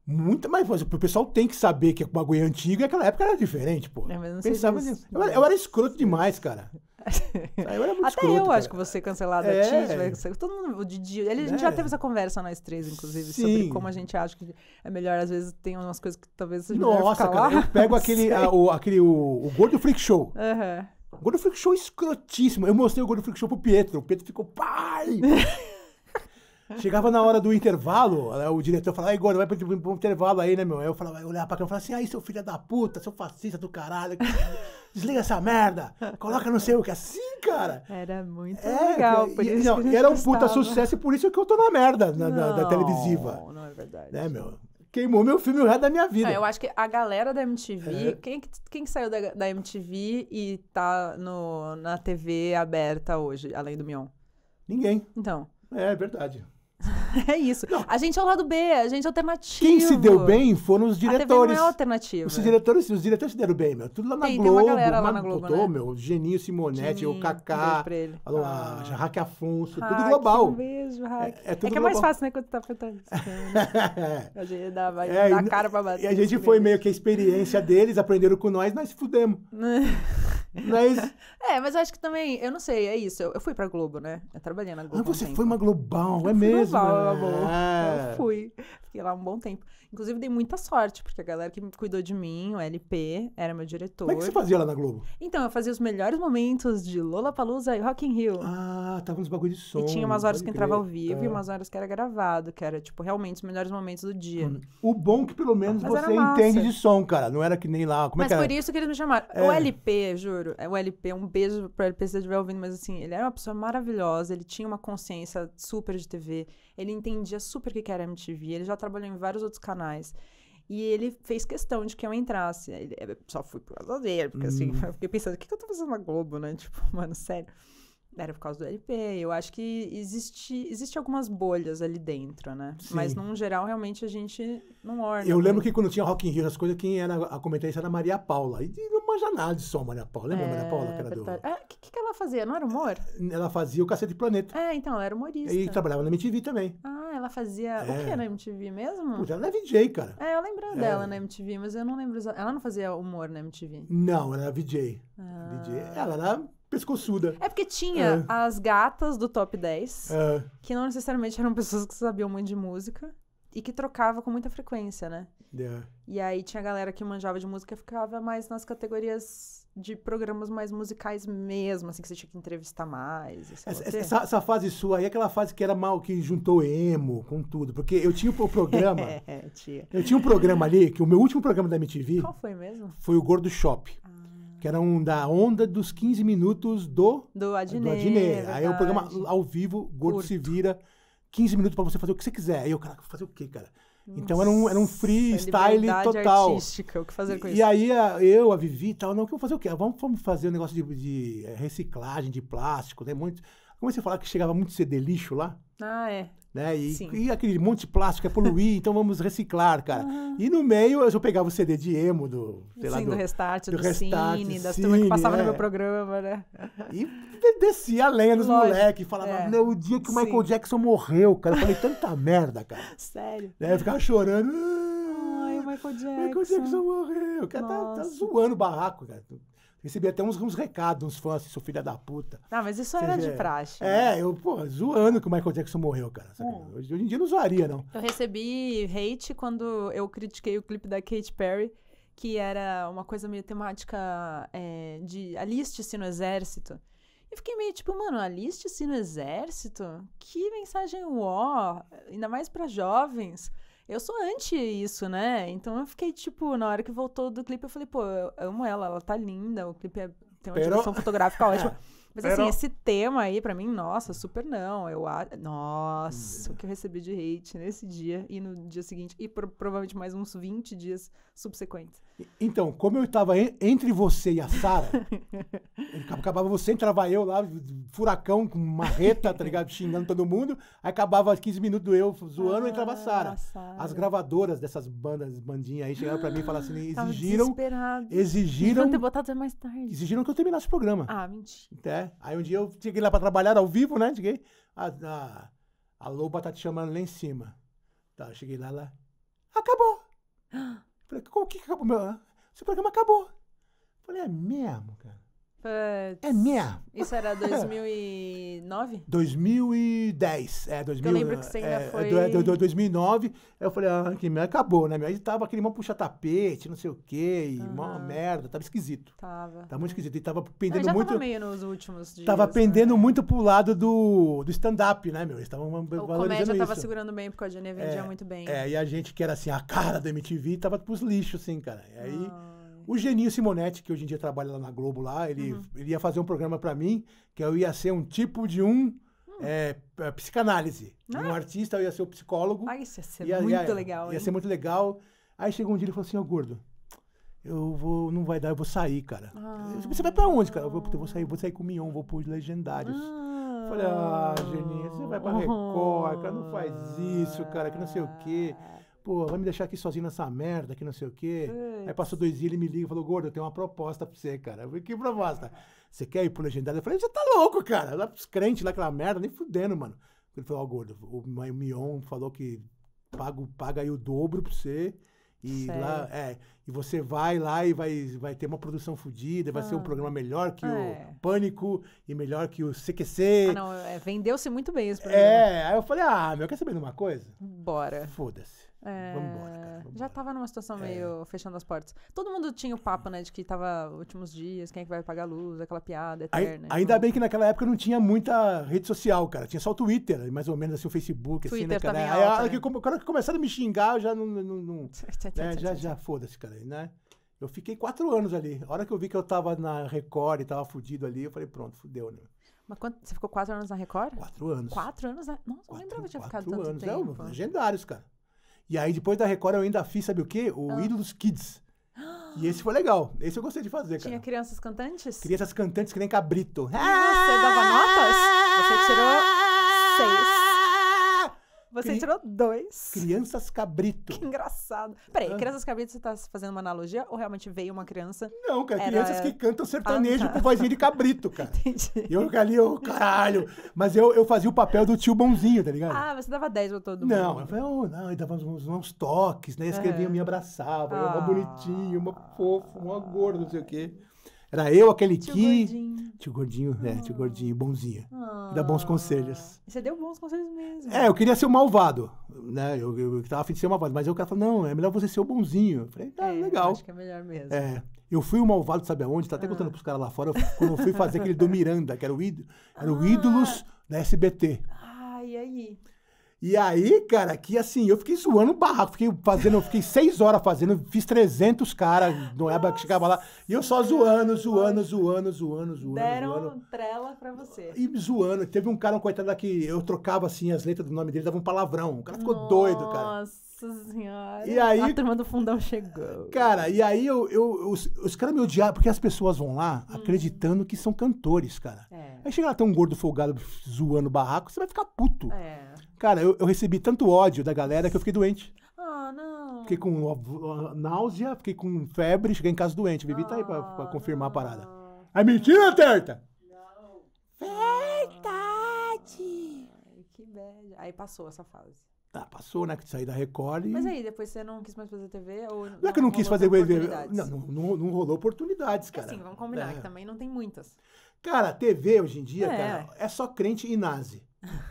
Muita, mas pois, o pessoal tem que saber que o bagulho é antigo e aquela época era diferente, pô. É, Pensava Eu, eu, era escroto demais, cara. Eu era muito Até escroto, eu cara. acho que você é cancelado é. a todo mundo, o Didi, ele, a gente já é. teve essa conversa nós três, inclusive, Sim. sobre como a gente acha que é melhor, às vezes tem umas coisas que talvez seja Nossa, cara, lá. eu pego aquele, a, o, aquele, o, o Gordo Freak Show. Uhum. O Gordo Freak Show é escrotíssimo. Eu mostrei o Gordo Freak Show pro Pietro, o Pietro ficou, pai! Chegava na hora do intervalo, né, o diretor falava, aí, vai pro, pro, pro intervalo aí, né, meu? Aí eu falava, eu olhava pra câmera e falava assim, aí, seu filho da puta, seu fascista do caralho, desliga essa merda, coloca não sei o que, assim, cara. Era muito é, legal, por e, isso não, era um puta sucesso e por isso que eu tô na merda na, não, da, televisiva. Não, não é verdade. Né, meu? queimou meu filme o resto da minha vida. É, eu acho que a galera da MTV, é. quem, quem saiu da, da, MTV e tá no, na TV aberta hoje, além do Mion? Ninguém. Então. É, é verdade. é isso. Não. A gente é o lado B, a gente é alternativo. Quem se deu bem foram os é diretores. A TV não é alternativa. Os diretores, os diretores se deram bem, meu. Tudo lá na tem, Globo. Tem uma galera lá na Globo, Totô, né? meu. Geninho Simonetti, Geninho, o Kaká, a ah. ah. Raque Afonso, tudo global. Um beijo, é, Raque. É, é, é que é mais fácil, né, quando tu tá cantando né? A gente dá, vai, é, dá cara pra bater. E a gente foi meio que a experiência deles, aprenderam com nós, nós fudemos. Mas... É, é, mas eu acho que também, eu não sei, é isso. Eu, eu fui pra Globo, né? Eu trabalhei na ah, Globo. Ah, você um foi uma global, eu é mesmo carnaval, meu amor. Eu fui. Fiquei lá um bom tempo. Inclusive, dei muita sorte, porque a galera que cuidou de mim, o LP, era meu diretor. Como é que você fazia lá na Globo? Então, eu fazia os melhores momentos de Lola Palusa e Rock in Rio. Ah, tava uns bagulho de som. E tinha umas horas que entrava ao vivo é. e ah. umas horas que era gravado, que era, tipo, realmente os melhores momentos do dia. Hum. O bom é que pelo menos Mas você entende de som, cara. Não era que nem lá. Como é Mas é por isso que eles me chamaram. É. O LP, juro. É, o LP, um beijo pro LP se estiver ouvindo, mas assim, ele era uma pessoa maravilhosa, ele tinha uma consciência super de TV, ele entendia super o que era MTV, ele já trabalhou em vários outros canais. E ele fez questão de que eu entrasse. Ele, só fui por causa dele, porque assim, hum. assim, eu fiquei pensando, o que, que eu tô fazendo na Globo, né? Tipo, mano, sério. Era por causa do LP. Eu acho que existe, existe algumas bolhas ali dentro, né? Sim. Mas, num geral, realmente a gente não orna. Eu né? lembro que quando tinha Rock in Rio, as coisas, quem era a comentarista era a Maria Paula. E não manja nada de som, Maria Paula. Lembra é, Maria Paula, que era do... O ah, que, que ela fazia? Não era humor? Ela fazia o Cacete Planeta. É, então, ela era humorista. E trabalhava na MTV também. Ah, ela fazia... É. O que na MTV mesmo? Puxa, ela era VJ, cara. É, eu lembro é. dela na MTV, mas eu não lembro... Ela não fazia humor na MTV? Não, ela era VJ. Ah. VJ. Ela era pescoçuda. É porque tinha é. as gatas do top 10, é. que não necessariamente eram pessoas que sabiam muito de música e que trocava com muita frequência, né? É. E aí tinha a galera que manjava de música e ficava mais nas categorias de programas mais musicais mesmo, assim, que você tinha que entrevistar mais. Essa, essa, essa, fase sua aí é aquela fase que era mal, que juntou emo com tudo. Porque eu tinha o um programa. é, tia. Eu tinha um programa ali, que o meu último programa da MTV. Qual foi mesmo? Foi o Gordo Shop. Ah que era um da onda dos 15 minutos do, do Adnet. Do Adnet. Aí é um programa ao vivo, Gordo Curto. se vira, 15 minutos para você fazer o que você quiser. Aí eu, cara, fazer o quê, cara? Então era um, era um freestyle total. artística, o que fazer com e, isso. E aí a, eu, a Vivi e tal, não, que eu vou fazer o quê? Ah, vamos, vamos fazer um negócio de, de é, reciclagem de plástico, né? Muito. Como você falar que chegava muito de lixo lá? Ah, é né? E, e aquele monte de plástico é poluir, então vamos reciclar, cara. Uhum. E no meio eu pegava o CD de emo do, sei Sim, do, do restart, do, do restart, cine, das turmas que passava é. no meu programa, né? E descia a lenha dos moleques, falava, é. o dia que o Michael Sim. Jackson morreu, cara, eu falei tanta merda, cara. Sério? Né? Eu ficava chorando. Ai, o Michael Jackson. Michael Jackson morreu. O cara tá, tá, zoando o barraco, cara recebi até uns, uns recados, uns fãs, assim, seu filho da puta. Não, ah, mas isso Você era de praxe. Né? É, eu, pô, zoando que o Michael Jackson morreu, cara. Hum. Hoje, hoje em dia não zoaria, não. Eu recebi hate quando eu critiquei o clipe da Katy Perry que era uma coisa meio temática é, de aliste-se no exército. E fiquei meio tipo, mano, aliste-se no exército? Que mensagem uó, ainda mais para jovens. Eu sou anti isso, né? Então eu fiquei, tipo, na hora que voltou do clipe, eu falei, pô, eu amo ela, ela tá linda, o clipe é, tem uma direção fotográfica é. ótima. Mas assim, Pero... assim, esse tema aí, pra mim, nossa, super não. Eu Nossa, o hum. que eu recebi de hate nesse dia e no dia seguinte, e pro, provavelmente mais uns 20 dias subsequentes. Então, como eu estava en entre você e a Sara, acabava você, entrava eu lá, furacão, com marreta, tá ligado? Xingando todo mundo. Aí acabava 15 minutos eu zoando, ah, entrava a Sara. As gravadoras dessas bandas, bandinhas aí, chegaram pra mim e falaram assim, exigiram... Exigiram... ter botado mais tarde. Exigiram que eu terminasse o programa. Ah, mentira. Então, é. Aí um dia eu cheguei lá pra trabalhar ao vivo, né? Cheguei, a, a, a loba tá te chamando lá em cima. Tá, eu cheguei lá, lá... Acabou! Falei, o que acabou? Meu, seu programa acabou. Falei, é mesmo, cara? É minha. Isso era 2009? 2010. É, 2009. eu lembro que você ainda é, é foi... 2009, é, eu falei, ah, que acabou, né? Aí tava aquele mão puxa tapete, não sei o quê, uhum. uma merda, tava esquisito. Tava. Tava muito esquisito. E tava pendendo não, já muito... Tava meio nos últimos dias. Tava pendendo né? muito pro lado do, do stand-up, né, meu? Eles estavam valorizando O comédia tava segurando bem, porque a Genia vendia é, muito bem. É, e a gente que era, assim, a cara da MTV, tava pros lixos, assim, cara. E aí... Uhum. O Geninho Simonetti, que hoje em dia trabalha lá na Globo, lá, ele, uhum. ele ia fazer um programa para mim, que eu ia ser um tipo de um hum. é, é, psicanálise. Ah. Um artista, eu ia ser o um psicólogo. Ah, isso ia ser ia, muito ia, legal. Ia, ser muito legal. Aí chegou um dia e falou assim, ô oh, gordo, eu vou, não vai dar, eu vou sair, cara. Ah. Você vai pra ah. onde, cara? Eu vou, eu vou sair, vou sair com o Mion, vou pôr os legendários. Ah. Falei, ah, Geninha, você vai pra Record, cara, não faz isso, cara, que não sei o quê pô, vai me deixar aqui sozinho nessa merda, que não sei o quê. Aí passou dois dias, ele me liga e falou, gordo, eu tenho uma proposta pra você, cara. Eu falei, que proposta? Você quer ir pro Legendário? Eu falei, você tá louco, cara. Lá pros crentes, lá aquela merda, nem fudendo, mano. Ele falou, ó, oh, gordo, o Mion falou que pago, paga aí o dobro pra você. E, lá, é, e você vai lá e vai, vai ter uma produção fodida, vai ah, ser um ah. programa melhor que é. o Pânico e melhor que o CQC. Ah, não, é, vendeu-se muito bem esse programa. É, aí eu falei, ah, meu, quer saber de uma coisa? Bora. Foda-se. É... Vamos embora, cara. já tava numa situação é. meio fechando as portas. Todo mundo tinha o papo, né, de que tava últimos dias, quem é que vai pagar a luz, aquela piada eterna. Aí, ainda bem que naquela época não tinha muita rede social, cara. Tinha só o Twitter, mais ou menos assim, o Facebook, assim, Twitter assim, né, cara? Aí, alta, aí, ah, né? Quando, quando começaram a me xingar, eu já não. não, não né? já, já foda-se, cara, né? Eu fiquei quatro anos ali. A hora que eu vi que eu tava na Record e tava fudido ali, eu falei, pronto, fudeu, né? Mas quanto, você ficou quatro anos na Record? Quatro anos. Quatro anos? Na, nossa, quatro, não lembrava que tinha ficado tanto anos. É, tempo. É, legendários, cara. E aí, depois da Record, eu ainda fiz, sabe o quê? O ah. Ídolos Kids. E esse foi legal. Esse eu gostei de fazer, cara. Tinha crianças cantantes? Crianças cantantes que nem cabrito. você dava notas? Você tirou ah! seis. Você Cri... tirou dois. Crianças Cabrito. Que engraçado. Peraí, ah. Crianças Cabrito, você tá fazendo uma analogia ou realmente veio uma criança? Não, cara, era... crianças que cantam sertanejo ah, tá. com vozinha de cabrito, cara. Entendi. Eu ali, eu, oh, caralho. Mas eu, eu fazia o papel do tio bonzinho, tá ligado? Ah, você dava 10 pra todo mundo. Não, eu falei, oh, não, eu dava uns, uns toques, né? Escrevia, uhum. me abraçava, ah. uma bonitinho, uma fofo, uma gorda, não sei o quê. Era eu, aquele que. Gordinho. Tio Gordinho, né é, tio ah. Gordinho, bonzinho. Ah. Dá bons conselhos. Você deu bons conselhos mesmo. É, eu queria ser o malvado, né? Eu, eu, eu tava afim de ser o malvado, mas o cara falou, não, é melhor você ser o bonzinho. Eu falei, tá, é, legal. Acho que é melhor mesmo. É. Eu fui o malvado, sabe aonde? Tá até ah. contando pros caras lá fora, quando eu fui fazer aquele do Miranda, que era o ídolo. Era o ah. Ídolos da SBT. Ah, e aí? E aí, cara, que assim, eu fiquei zoando o barraco, fiquei fazendo, eu fiquei seis horas fazendo, fiz 300 caras no EBA que chegava lá, e eu só zoando, zoando, zoando, zoando, zoando. Deram zoando. trela pra você. E zoando, teve um cara, um coitado lá que eu trocava assim as letras do nome dele, dava um palavrão, o cara ficou Nossa. doido, cara. Nossa. senhora. E aí, a turma do fundão chegou. Cara, e aí eu, eu os, os caras me odiaram, porque as pessoas vão lá hum. acreditando que são cantores, cara. É. Aí chega lá, tem um gordo folgado zoando o barraco, você vai ficar puto. É. Cara, eu, eu recebi tanto ódio da galera que eu fiquei doente. Ah, não. Fiquei com ó, ó, náusea, fiquei com febre, cheguei em casa doente. Vivi tá aí pra, pra ah, confirmar a parada. É mentira, Terta? Não. Verdade. Ai, que bad. Aí passou essa fase. Ah, passou, né? Que saí da Record e... Mas aí, depois você não quis mais fazer TV? Ou não, é não é que eu não quis fazer TV. Não, não, não, não rolou oportunidades, cara. É assim, vamos combinar, é. que também não tem muitas. Cara, TV hoje em dia, é. cara, é só crente e nazi.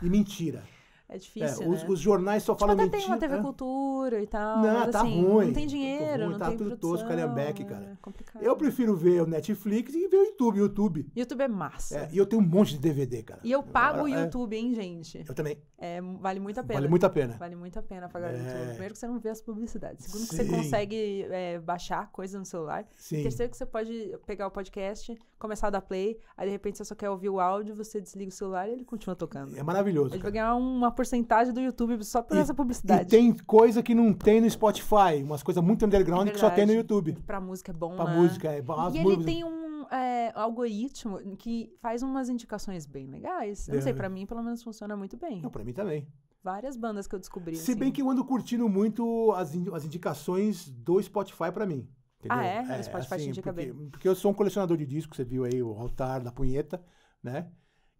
E mentira. É, é difícil. É, né? os, jornais só tipo, falam mentira. até tem uma TV é? Cultura e tal. Não, mas, tá assim, ruim. Não tem tá dinheiro, ruim, não tá tem tudo produção, tosco, calhambeque, é cara. É complicado. Eu prefiro ver o Netflix e ver o YouTube. YouTube. YouTube é massa. É, e eu tenho um monte de DVD, cara. E eu pago o é. YouTube, hein, gente? Eu também. É, vale muito a pena. Vale muito a pena. Vale muito a pena pagar o YouTube. Primeiro que você não vê as publicidades. Segundo Sim. que você consegue baixar coisa no celular. Sim. E terceiro que você pode pegar o podcast, começar a dar play, aí de repente você só quer ouvir o áudio, você desliga o celular e ele continua tocando. É maravilhoso. Ele vai ganhar uma porcentagem do YouTube só por e, essa publicidade. E tem coisa que não tem no Spotify, umas coisas muito underground é que só tem no YouTube. Pra música é bom, pra né? música, é bom. E ele tem um é, algoritmo que faz umas indicações bem legais. Eu não sei, é. pra mim pelo menos funciona muito bem. Não, pra mim também várias bandas que eu descobri. Se assim. bem que eu ando curtindo muito as, in as indicações do Spotify para mim. Entendeu? Ah, é? é o Spotify assim, te indica porque, bem. Porque eu sou um colecionador de discos, você viu aí o altar da punheta, né?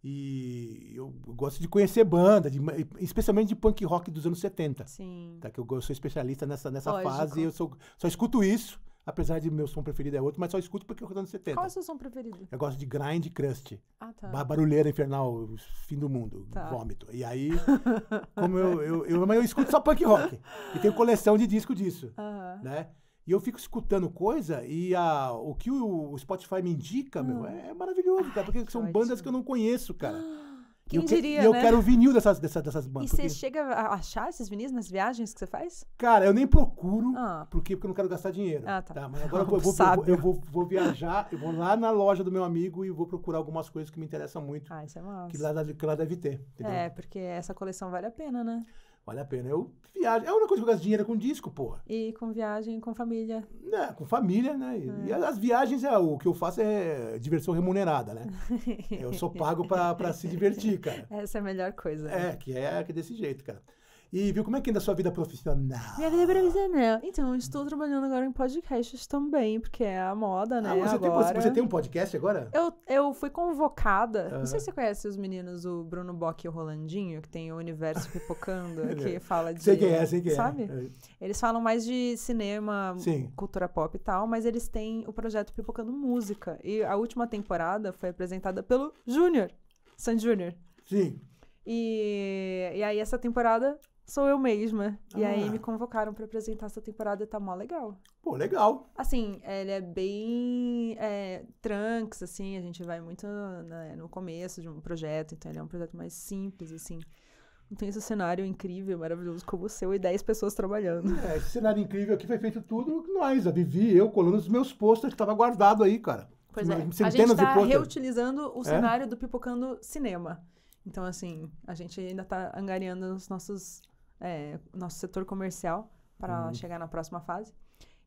E eu gosto de conhecer banda, de, especialmente de punk rock dos anos 70. Sim. Tá? Que eu, eu sou especialista nessa, nessa Lógico. fase, eu sou, só escuto isso, apesar de meu som preferido é outro, mas só escuto porque eu dos anos 70. Qual é o seu som preferido? Eu gosto de grind crust. Ah, tá. Barulheira infernal, fim do mundo, tá. vômito. E aí, como eu, eu, eu, mas eu escuto só punk rock. E tenho coleção de disco disso. Uh -huh. Né? E eu fico escutando coisa e a, o que o, o Spotify me indica, hum. meu, é, é maravilhoso, cara. Porque Ai, são ótimo. bandas que eu não conheço, cara. Quem eu diria, E né? eu quero o vinil dessas, dessas, dessas bandas. E você porque... chega a achar esses vinis nas viagens que você faz? Cara, eu nem procuro, ah. porque, porque eu não quero gastar dinheiro. Ah, tá. tá mas agora eu, vou, eu, vou, eu vou, vou, viajar, eu vou lá na loja do meu amigo e vou procurar algumas coisas que me interessam muito. Ah, isso é massa. Que lá, que lá deve ter. Entendeu? É, porque essa coleção vale a pena, né? Vale a pena. Eu viajo. É a única coisa que eu gasto dinheiro é com disco, porra. E com viagem, com família. É, com família, né? E, é. e as viagens, é, o que eu faço é diversão remunerada, né? eu sou pago pra, pra se divertir, cara. Essa é a melhor coisa. É, né? que é, que é desse jeito, cara. E viu como é que anda a sua vida profissional? Minha vida é profissional. Então, estou trabalhando agora em podcasts também, porque é a moda, ah, né? Ah, você, agora. Tem, você tem um podcast agora? Eu, eu fui convocada. Uhum. Não sei se você conhece os meninos, o Bruno Bock e o Rolandinho, que tem o Universo Pipocando, que fala de. Sei quem é, sei quem é. Sabe? É. Eles falam mais de cinema, Sim. cultura pop e tal, mas eles têm o projeto Pipocando Música. E a última temporada foi apresentada pelo Júnior, Sandy Júnior. Sim. E, e aí essa temporada sou eu mesma. Ah. E aí ah. me convocaram para apresentar essa temporada e tá mó legal. Pô, legal. Assim, ele é bem é, trunks, assim, a gente vai muito né, no começo de um projeto, então ele é um projeto mais simples, assim. Não tem esse cenário incrível, maravilhoso como o seu e 10 pessoas trabalhando. É, esse cenário incrível aqui foi feito tudo nós, a Vivi, eu, colando os meus posters que tava guardado aí, cara. Pois é, Centenas a gente está reutilizando o é? cenário do Pipocando Cinema. Então, assim, a gente ainda tá angariando os nossos é, nosso setor comercial para uhum. chegar na próxima fase.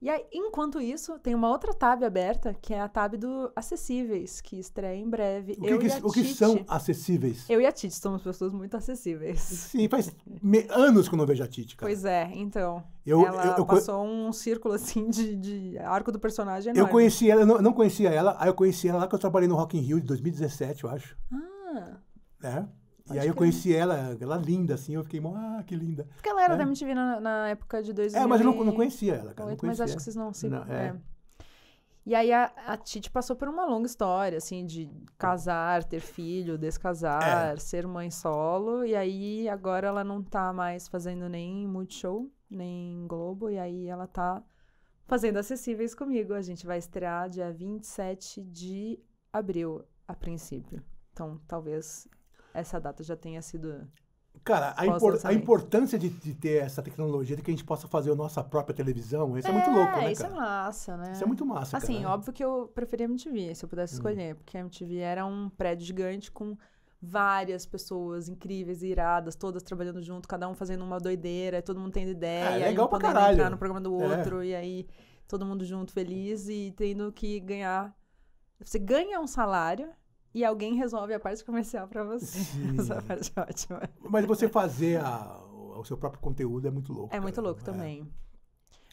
E aí, enquanto isso, tem uma outra tab aberta, que é a tab do Acessíveis, que estreia em breve. O que, que o que são acessíveis? Eu e a Tite somos pessoas muito acessíveis. Sim, faz anos que eu não vejo a Tite, cara. Pois é, então. Eu, ela eu, eu passou um círculo, assim, de, de arco do personagem enorme. Eu conheci ela, não, não, conhecia ela, aí eu conheci ela lá que eu trabalhei no Rock in Rio de 2017, eu acho. Ah. É. Pode e aí eu conheci ela, ela linda, assim, eu fiquei, ah, que linda. Porque ela era é. da MTV na, na, época de 2000. É, mas eu não, não conhecia ela, cara. 8, não conhecia. Mas acho que vocês não se. Não, é. é. E aí a, a, Titi passou por uma longa história, assim, de casar, ter filho, descasar, é. ser mãe solo. E aí agora ela não tá mais fazendo nem Multishow, nem Globo. E aí ela tá fazendo acessíveis comigo. A gente vai estrear dia 27 de abril, a princípio. Então, talvez essa data já tenha sido. Cara, a, impor a importância de, de, ter essa tecnologia, de que a gente possa fazer a nossa própria televisão, isso é, é muito louco, né, cara? Isso é massa, né? Isso é muito massa, Assim, cara. óbvio que eu preferia a MTV, se eu pudesse hum. escolher, hum. porque a MTV era um prédio gigante com várias pessoas incríveis e iradas, todas trabalhando junto, cada um fazendo uma doideira, todo mundo tendo ideia, é, legal pra caralho. entrar no programa do é. outro, é. e aí todo mundo junto, feliz, e tendo que ganhar. Você ganha um salário e alguém resolve a parte comercial para você. Essa parte é ótima. Mas você fazer a, o seu próprio conteúdo é muito louco. É cara. muito louco é. também.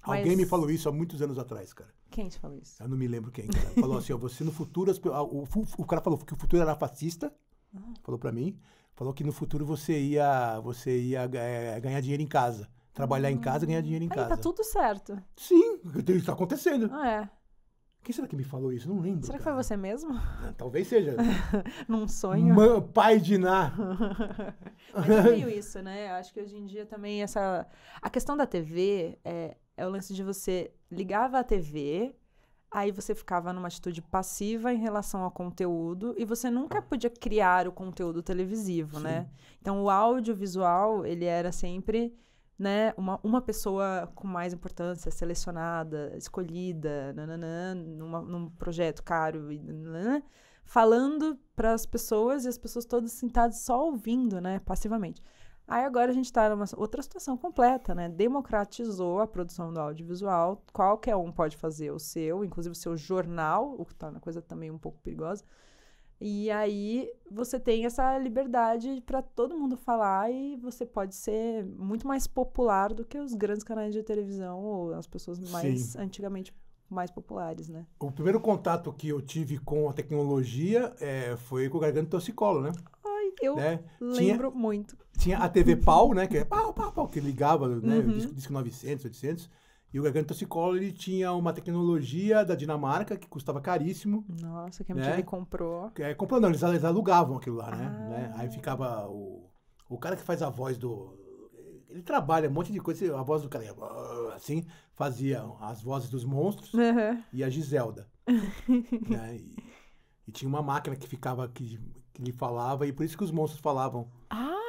Mas... Alguém me falou isso há muitos anos atrás, cara. Quem te falou isso? Eu não me lembro quem, cara. Falou assim, ó, você no futuro... As, o, o, cara falou que o futuro era fascista. Ah. Falou para mim. Falou que no futuro você ia, você ia é, ganhar dinheiro em casa. Trabalhar hum. em casa, ganhar dinheiro em hum. Aí, tá casa. Tá tudo certo. Sim, isso tá acontecendo. Ah, é. Quem será que me falou isso? Não lembro. Será cara. que foi você mesmo? Ah, talvez seja. Num sonho. Ma pai de Ná. Mas é meio isso, né? Acho que hoje em dia também essa. A questão da TV é, é o lance de você ligava a TV, aí você ficava numa atitude passiva em relação ao conteúdo e você nunca ah. podia criar o conteúdo televisivo, né? Sim. né? Então o audiovisual, ele era sempre né, uma, uma pessoa com mais importância, selecionada, escolhida, nananã, numa, num projeto caro, nananã, falando para as pessoas e as pessoas todas sentadas só ouvindo, né, passivamente. Aí agora a gente está numa outra situação completa, né? Democratizou a produção do audiovisual, qualquer um pode fazer o seu, inclusive o seu jornal, o que está na coisa também um pouco perigosa. E aí você tem essa liberdade para todo mundo falar e você pode ser muito mais popular do que os grandes canais de televisão ou as pessoas mais Sim. antigamente mais populares, né? O primeiro contato que eu tive com a tecnologia é, foi com o Garganta Toxicolo, né? Ai, eu né? lembro tinha, muito. Tinha a TV Pau, né? Que é pau, pau, pau, que ligava, né? Uhum. Disco, disco 900, 800. E o Garganta Toxicolo, ele tinha uma tecnologia da Dinamarca que custava caríssimo. Nossa, que a né? comprou. É, comprou não, eles, eles alugavam aquilo lá, né? Ah. né? Aí ficava o, o cara que faz a voz do... Ele trabalha um monte de coisa, a voz do cara assim, fazia as vozes dos monstros uhum. e a Giselda. né? e, e, tinha uma máquina que ficava, que, que ele falava, e por isso que os monstros falavam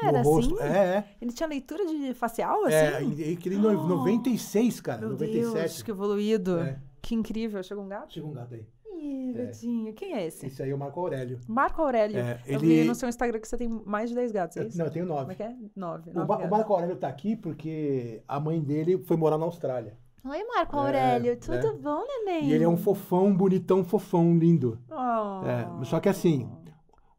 era rosto. assim? É, é. Ele tinha leitura de facial, é, assim? É, ele em oh, 96, cara, meu 97. Deus, que evoluído. É. Que incrível. Chegou um gato? Chegou um gato aí. Ih, É. Quem é esse? Esse aí é o Marco Aurélio. Marco Aurélio. É, ele... Eu vi no seu Instagram que você tem mais de 10 gatos, é isso? Não, eu tenho 9. Como é que é? 9. O, o, Marco Aurélio tá aqui porque a mãe dele foi morar na Austrália. Oi, Marco Aurélio. É, Tudo né? bom, neném? E ele é um fofão, bonitão, fofão, lindo. Oh. É, só que assim,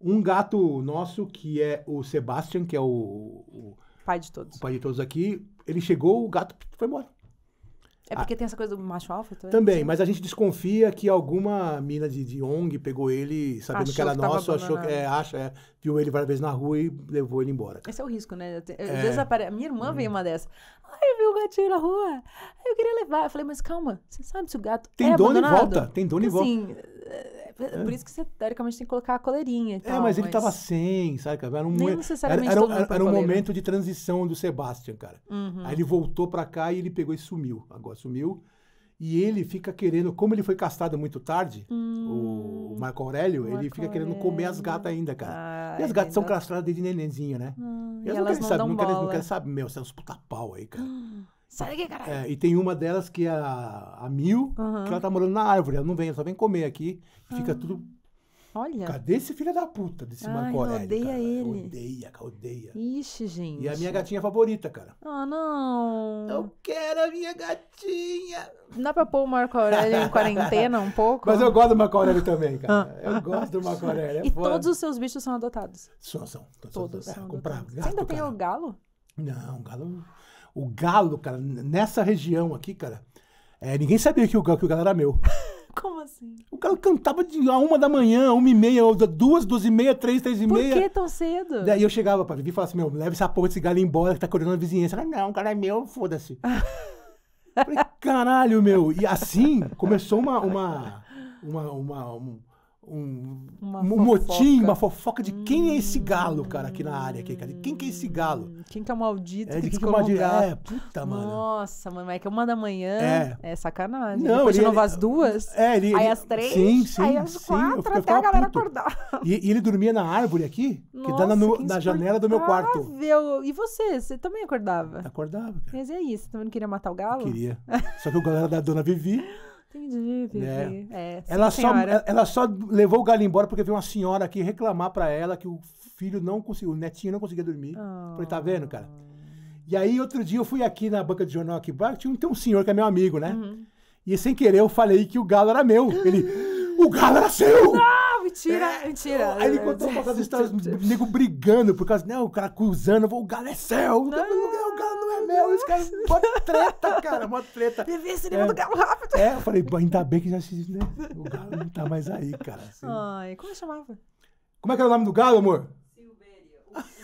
um gato nosso, que é o Sebastian, que é o, o pai de todos. O pai de todos aqui, ele chegou, o gato foi embora. É porque ah, tem essa coisa do macho alfa também? Também, mas a gente desconfia que alguma mina de, de ONG pegou ele, sabendo achou que era que nosso, achou que é, acha, é, viu ele várias vezes na rua e levou ele embora. Cara. Esse é o risco, né? Eu, é. Desapare... Minha irmã hum. veio uma dessa. Ai, eu vi o um gatinho na rua. Eu queria levar. Eu falei, mas calma, você sabe se o gato tem é dono e volta, tem dono e volta. Assim, é. Por isso que você, teoricamente, tem que colocar a coleirinha e é, tal, É, mas ele tava sem, sabe, cara? Era um, Nem necessariamente era, era, era um momento de transição do Sebastian, cara. Uhum. Aí ele voltou pra cá e ele pegou e sumiu. Agora sumiu. E ele fica querendo, como ele foi castado muito tarde, hum, o Marco Aurélio, Marco ele fica querendo comer as gatas ainda, cara. Ai, ah, e as é gatas são castradas desde nenenzinho, né? Hum, e elas, não, querem saber, não, querem, saber, meu, você é uns puta pau aí, cara. Sai daqui, caralho. É, e tem uma delas que é a, a Mil, uhum. que ela tá morando na árvore. Ela não vem, ela só vem comer aqui. E fica uhum. tudo. Ah, olha. Cadê esse filho da puta desse Marco Aurélio? Odeia cara? ele. Odeia, odeia. Ixi, gente. E a minha gatinha favorita, cara. Ah, oh, não. Eu quero a minha gatinha. dá pra pôr o Marco Aurélio em quarentena um pouco? Mas eu gosto do Marco Aurélio também, cara. Ah. Eu gosto do Marco Aurélio. É e foda. todos os seus bichos são adotados? São, são. Todos. todos são é, comprar gato, Você ainda tem cara. o galo? Não, o galo. O galo, cara, nessa região aqui, cara, é, ninguém sabia que o, que o galo era meu. Como assim? O galo cantava de a uma da manhã, uma e meia, duas, duas e meia, três, três e Por meia. Por que tão cedo? Daí eu chegava pra Vivi e falava assim, meu, leva essa porra desse galo embora que tá correndo na vizinhança. Ela, não, o cara é meu, foda-se. Falei, caralho, meu. E assim começou uma, uma, uma, uma um, uma fofoca. motim, uma fofoca de quem é esse galo, hum. cara, aqui na área. Aqui, cara. Quem que é esse galo? Quem que é o maldito? É, que, ficou é o É, puta, mano. Nossa, mano, é que é uma da manhã é, é sacanagem. Não, Depois ele, de novo às duas, é, ele, aí às três, sim, sim, aí às quatro, até a galera puto. acordar. E, e, ele dormia na árvore aqui, Nossa, que dá na, na janela do meu quarto. E você? Você também acordava? Acordava, cara. Mas é isso, você também não queria matar o galo? Queria. Só que o galera da dona Vivi... Entendi, entendi. Né? É, ela, só, é, ela, só levou o galho embora porque veio uma senhora aqui reclamar para ela que o filho não conseguiu, o netinho não conseguia dormir. Oh. Falei, tá ah. vendo, cara? E aí, outro dia, eu fui aqui na banca de jornal aqui embaixo, tinha um, tem um senhor que é meu amigo, né? Uhum. E sem querer, eu falei que o galo era meu. Ele, o galo era seu! Não! Ah! mentira, é. mentira. Aí ele contou uma das histórias, nego brigando por causa, né, o cara acusando, o galo é céu, não, não, é, o galo não é meu, esse cara, mó treta, cara, mó treta. Devia esse livro é. do galo rápido. É, eu falei, ainda bem que já se, né, o galo não tá mais aí, cara. Assim. Ai, como eu chamava? Como é que era o nome do galo, amor?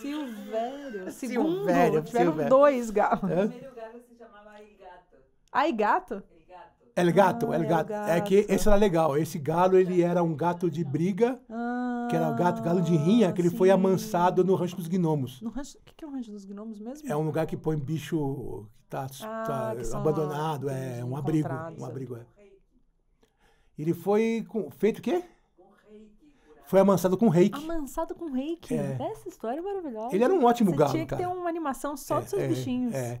Silvério. Silvério. Segundo, Silvério, tiveram Silvério. dois galos. O primeiro galo se chamava Aigato. Aigato? El gato, ah, el, gato. el gato. É que esse era legal. Esse galo, ele era um gato de briga, ah, que era o ah, gato, galo de rinha, que ele sim. foi amansado no Rancho dos Gnomos. No rancho, o que é o Rancho dos Gnomos mesmo? É um lugar que põe bicho que tá, ah, tá que abandonado, é um abrigo, um abrigo. É. Ele foi com, feito o quê? Foi amansado com reiki. Amansado com reiki. É. Essa história é maravilhosa. Ele era um ótimo Você galo, tinha que ter uma animação só é, dos seus é, bichinhos. É. é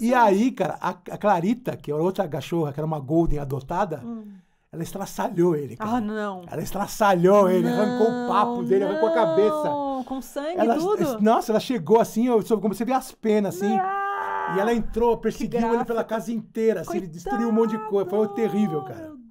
e, aí, cara, a, a, Clarita, que era é outra cachorra, que era uma golden adotada, hum. ela estraçalhou ele, cara. Ah, não. Ela estraçalhou ele, não, arrancou o papo dele, não. arrancou a cabeça. Com sangue ela, tudo? Nossa, ela chegou assim, eu como você vê as penas, assim. Não. Ah, e ela entrou, perseguiu ele pela casa inteira, assim, Coitado. ele destruiu um monte de coisa. Foi terrível, cara. Meu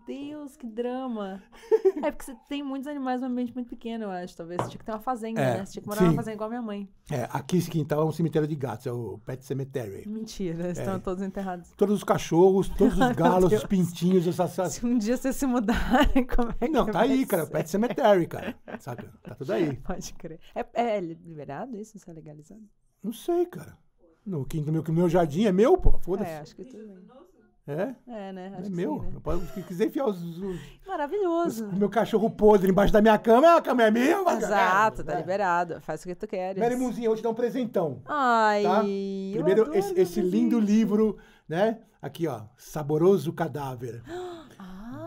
Deus, que drama. é porque você tem muitos animais num ambiente muito pequeno, eu acho. Talvez você tinha que ter uma fazenda, é, né? Você tinha que morar sim. numa fazenda igual a minha mãe. É, aqui esse quintal é um cemitério de gatos, é o Pet Cemetery. Mentira, é. estão todos enterrados. Todos os cachorros, todos os galos, os pintinhos, essas, essas... Se um dia vocês se mudarem, como é Não, é tá aí, cara. Pet Cemetery, cara. Sabe? Tá tudo aí. Pode crer. É, é liberado isso? Isso é legalizado? Não sei, cara. No, quinto, meu, meu jardim é meu, pô. Foda-se. É, acho que tudo bem. É? É, né? Acho é meu. Sim, né? Eu posso, se quiser enfiar os, os. Maravilhoso. Os, meu cachorro podre embaixo da minha cama, é a cama é minha, é Exato, tá é. liberado. Faz o que tu queres. Mary hoje eu vou te dar um presentão. Tá? Ai, tá? Primeiro, esse, esse lindo livro, né? Aqui, ó. Saboroso Cadáver.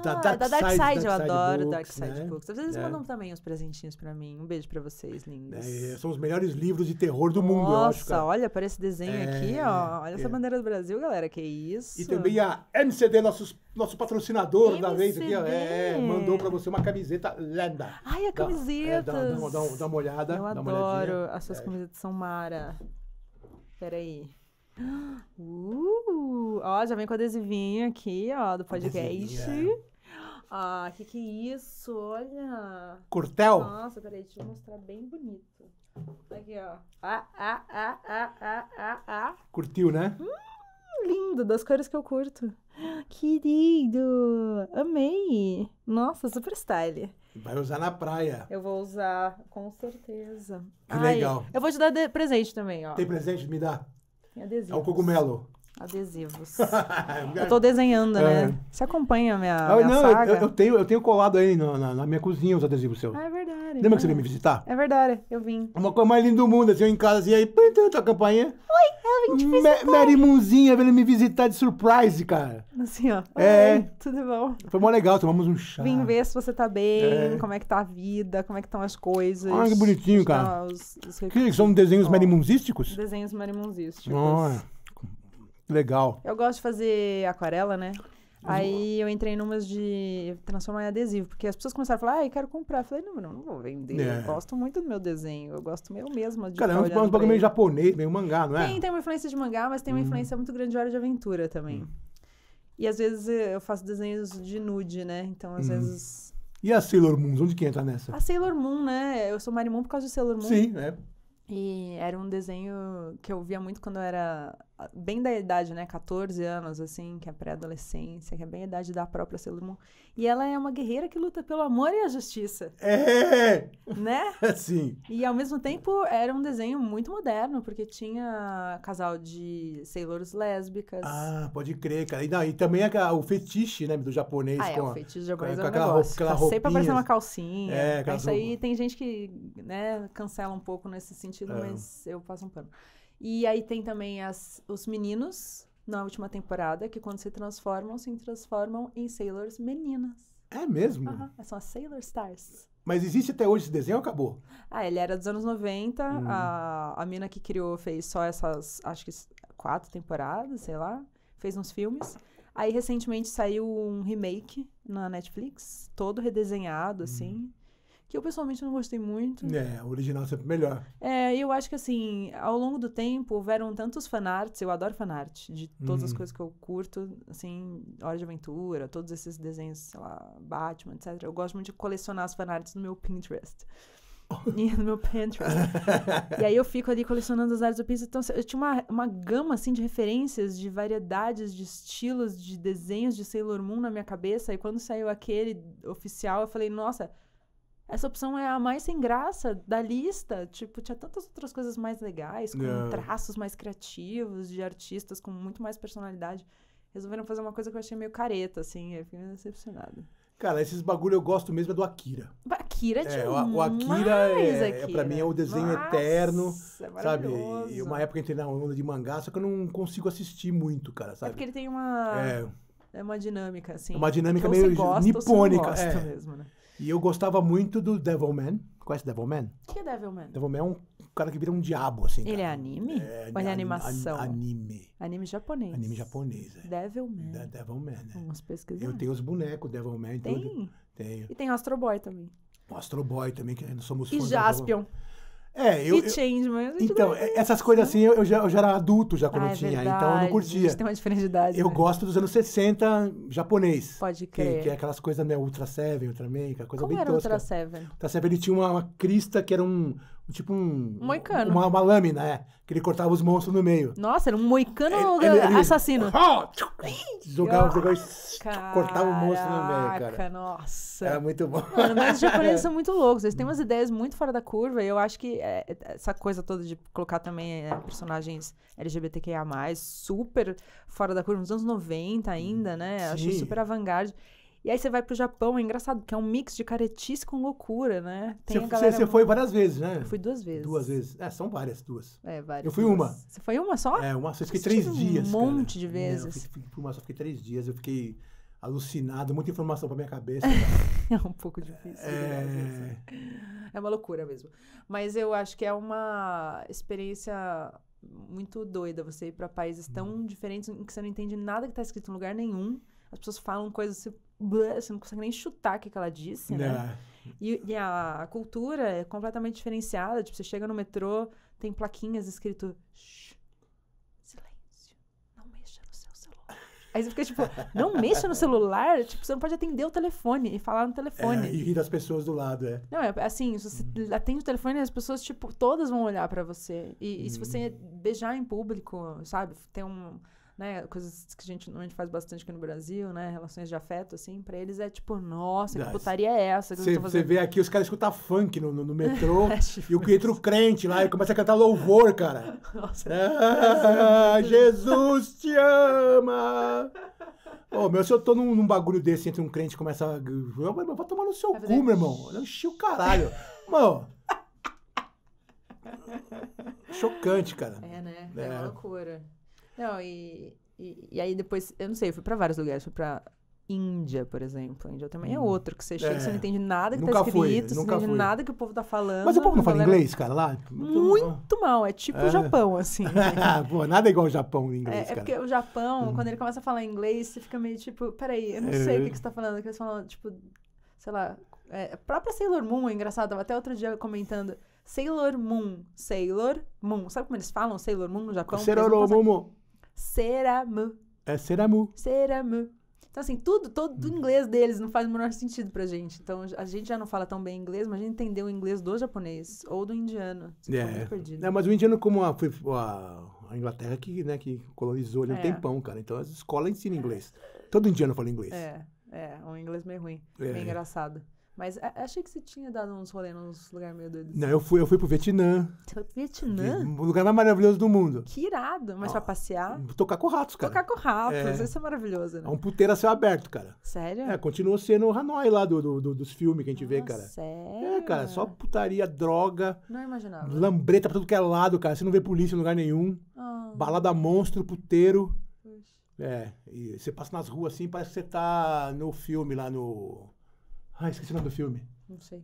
Ah, da Dark, da Dark Side, Dark Side eu adoro Books, Dark Side né? Books. Às vezes é. mandam também os presentinhos para mim. Um beijo para vocês, lindos. É, é, são os melhores livros de terror do Nossa, mundo, eu acho. Nossa, olha para esse desenho é, aqui, ó. Olha essa é. bandeira do Brasil, galera, que isso. E também a MCD, nossos, nosso patrocinador MCD. da vez aqui, ó. É, mandou para você uma camiseta lenda. Ai, a camiseta. Dá, dá, dá, dá, uma olhada. Eu adoro. As suas camisetas são mara. Peraí. Uh, ó, já vem com adesivinho aqui, ó, do podcast. Adesivinha. Ah, que que é isso? Olha. Curtel? Nossa, peraí, deixa eu mostrar bem bonito. Aqui, ó. Ah, ah, ah, ah, ah, ah, ah. Curtiu, né? Hum, lindo, das cores que eu curto. Querido, amei. Nossa, super style. Vai usar na praia. Eu vou usar, com certeza. Que Ai, legal. Eu vou te dar presente também, ó. Tem presente? Me dá. Adesivo. É o cogumelo adesivos. eu tô desenhando, né? é. né? Você acompanha a minha, ah, minha não, saga? Eu, eu, tenho, eu tenho colado aí na, na, minha cozinha os adesivos seus. Ah, é verdade. Lembra é. que você ah. veio me visitar? É verdade, eu vim. Uma coisa mais linda do mundo, assim, eu em casa, assim, aí, tua campainha. Oi, eu vim te visitar. Mary Munzinha veio me visitar de surprise, cara. Assim, ó. É. Oi, tudo bom? Foi mó legal, tomamos um chá. Vim ver se você tá bem, é. como é que tá a vida, como é que estão as coisas. Olha ah, que bonitinho, é cara. Os, os... Que são desenhos oh, marimunzísticos? Desenhos marimunzísticos. Olha. Legal. Eu gosto de fazer aquarela, né? Aí eu entrei numas de transformar em adesivo, porque as pessoas começaram a falar, ah, eu quero comprar. Eu falei, não, não, não vou vender. É. Eu gosto muito do meu desenho, eu gosto meu mesmo de Cara, é um bagulho meio japonês, meio mangá, não é? Tem, tem uma influência de mangá, mas tem uma hum. influência muito grande de hora de aventura também. Hum. E às vezes eh, eu faço desenhos de nude, né? Então, às hum. vezes. E a Sailor Moon? Onde que entra nessa? A Sailor Moon, né? Eu sou Marimun por causa de Sailor Moon. Sim, é. E era um desenho que eu via muito quando eu era bem da idade, né? 14 anos, assim, que é pré-adolescência, que é bem a idade da própria Sailor Moon. E ela é uma guerreira que luta pelo amor e a justiça. É! Né? Sim. E ao mesmo tempo era um desenho muito moderno, porque tinha casal de Sailors lésbicas. Ah, pode crer, cara. E, não, e também a, o fetiche, né, do japonês. Ah, é, com o fetiche japonês é com, é um aquela, negócio. Roupa, aquela tá Sempre uma calcinha. É, aquela Isso roupa. aí tem gente que, né, cancela um pouco nesse sentido, é. mas eu faço um pano. E aí tem também as, os meninos na última temporada, que quando se transformam, se transformam em Sailors meninas. É mesmo? É, são as Sailor Stars. Mas existe até hoje esse desenho ou acabou? Ah, ele era dos anos 90. Hum. A, a mina que criou fez só essas, acho que quatro temporadas, sei lá. Fez uns filmes. Aí recentemente saiu um remake na Netflix, todo redesenhado, assim. hum. assim que eu pessoalmente não gostei muito. É, o original é sempre melhor. É, eu acho que assim, ao longo do tempo houveram tantos fanarts, eu adoro fanart, de todas uhum. as coisas que eu curto, assim, Hora de Aventura, todos esses desenhos, sei lá, Batman, etc. Eu gosto muito de colecionar as fanarts no meu Pinterest. e no meu Pinterest. e aí eu fico ali colecionando as artes do Pinterest. Então eu tinha uma, uma gama assim de referências, de variedades, de estilos, de desenhos de Sailor Moon na minha cabeça. E quando saiu aquele oficial, eu falei, nossa, essa opção é a mais sem graça da lista. Tipo, tinha tantas outras coisas mais legais, com yeah. É. traços mais criativos, de artistas com muito mais personalidade. Resolveram fazer uma coisa que eu achei meio careta, assim. Eu fiquei decepcionado decepcionada. Cara, esses bagulho eu gosto mesmo é do Akira. Akira é, é o, o Akira é, é Akira. é para mim é o desenho Nossa, eterno, é sabe? E uma época eu entrei na onda de mangá, só que eu não consigo assistir muito, cara, é sabe? É porque ele tem uma é, é uma dinâmica assim. uma dinâmica então meio gosta, nipônica, é. mesmo, né? E eu gostava muito do Devilman. Conhece Devilman? O que é Devilman? Devilman é um cara que vira um diabo, assim. Ele cara. é anime? É, Ou é animação? Anime. Anime japonês. Anime japonês, é. Devilman. De Devilman, né? Vamos pesquisar. Eu tenho os bonecos Devilman. Tem? Tudo. Tenho. E tem Astro Boy também. O Astro Boy também, que nós somos e fãs. E Jaspion. Da... É, eu. E change, mas. Então, é, essas coisas assim, eu, já, eu já era adulto já quando ah, é tinha, verdade. então eu não curtia. A tem uma diferença de idade. Eu né? gosto dos anos 60 japonês. Pode crer. Que, que é aquelas coisas, né? Ultra Seven, Ultraman, aquela coisa Como bem era tosca. Ultra Seven? Ultra Seven ele tinha uma, uma crista que era um Tipo um. Moicano. Uma, uma lâmina, é. Que ele cortava os monstros no meio. Nossa, era um moicano ele, ele, assassino. jogava, jogava e cortava o monstro no meio, cara. Nossa. Era muito bom. Mano, mas os japoneses são muito loucos. Eles têm umas ideias muito fora da curva. E eu acho que é, essa coisa toda de colocar também é, personagens LGBTQIA, super fora da curva, nos anos 90 ainda, né? Sim. super avant-garde. E aí você vai pro Japão, é engraçado, que é um mix de caretice com loucura, né? Tem você, galera... você foi várias vezes, né? Eu fui duas vezes. Duas vezes. É, são várias, duas. É, várias. Eu fui duas. uma. Você foi uma só? É, uma só. Eu fiquei você três dias. Um monte cara. de vezes. É, eu fui uma só, fiquei três dias. Eu fiquei alucinado, muita informação pra minha cabeça. é um pouco difícil. É... Né, né? é uma loucura mesmo. Mas eu acho que é uma experiência muito doida você ir para países tão hum. diferentes em que você não entende nada que tá escrito em lugar nenhum. As pessoas falam coisas, você blá, você não consegue nem chutar o que, que ela disse, né? né? E, e, a cultura é completamente diferenciada. Tipo, você chega no metrô, tem plaquinhas escrito silêncio, não mexa no seu celular. Aí você fica tipo, não mexa no celular? Tipo, você não pode atender o telefone e falar no telefone. É, e rir das pessoas do lado, é. Não, é, é assim, se você uhum. atende o telefone, as pessoas, tipo, todas vão olhar para você. E, e, se você uhum. beijar em público, sabe? Tem um né, coisas que a gente normalmente faz bastante aqui no Brasil, né, relações de afeto, assim, pra eles é tipo, nossa, que putaria é essa? Você vê aqui os caras escutam funk no, no, no metrô é e o entra o crente lá e começa a cantar louvor, cara. Nossa. Ah, Jesus te ama! Ô, oh, meu, se eu tô num, num, bagulho desse, entre um crente e começa a. Meu, vai tomar no seu vai cu, meu irmão. Eu enchi o caralho. Mano. Chocante, cara. É, né? É, é uma loucura. Não, e, e, e, aí depois, eu não sei, eu fui pra vários lugares, fui pra Índia, por exemplo. A Índia também é hum. é outro, que você chega, é. você não é. entende nada que tá nunca tá escrito, fui, você não entende fui. nada que o povo tá falando. Mas o povo não fala inglês, cara, lá? Muito mal, é tipo é. o Japão, assim. Pô, nada é igual o Japão em inglês, é, é, porque o Japão, hum. quando ele começa a falar inglês, você fica meio tipo, peraí, eu não é. sei o que, você tá falando, que eles falam, tipo, sei lá, é, a própria Sailor Moon é engraçado, tava até outro dia comentando, Sailor Moon, Sailor Moon, sabe como eles falam Sailor Moon no Japão? Sailor Moon. Seramu. É Seramu. Seramu. Então, assim, tudo, todo o inglês deles não faz o menor sentido pra gente. Então, a gente já não fala tão bem inglês, mas a gente entendeu o inglês do japonês ou do indiano. Você é. Perdido. é, mas o indiano, como a, foi a, a Inglaterra que, né, que colonizou ali é. um tempão, cara. Então, as escolas ensinam inglês. Todo indiano fala inglês. É, é, um inglês meio ruim, é. meio engraçado. Mas achei que você tinha dado uns rolê nos lugares meio doidos. Não, assim. eu fui, eu fui pro Vietnã. Você foi pro Vietnã? O um lugar mais maravilhoso do mundo. Que irado. Mas ah, pra passear? Tocar com ratos, cara. Tocar com ratos. É. Isso é maravilhoso, né? É um puteiro a céu aberto, cara. Sério? É, continua sendo o Hanoi lá do, do, do dos filmes que a gente vê, ah, cara. Sério? É, cara. Só putaria, droga. Não imaginava. Lambreta pra tudo que é lado, cara. Você não vê polícia em lugar nenhum. Ah. Balada monstro, puteiro. Ixi. É. E você passa nas ruas assim, parece que você tá no filme lá no ah, esqueci o nome do filme. Não sei.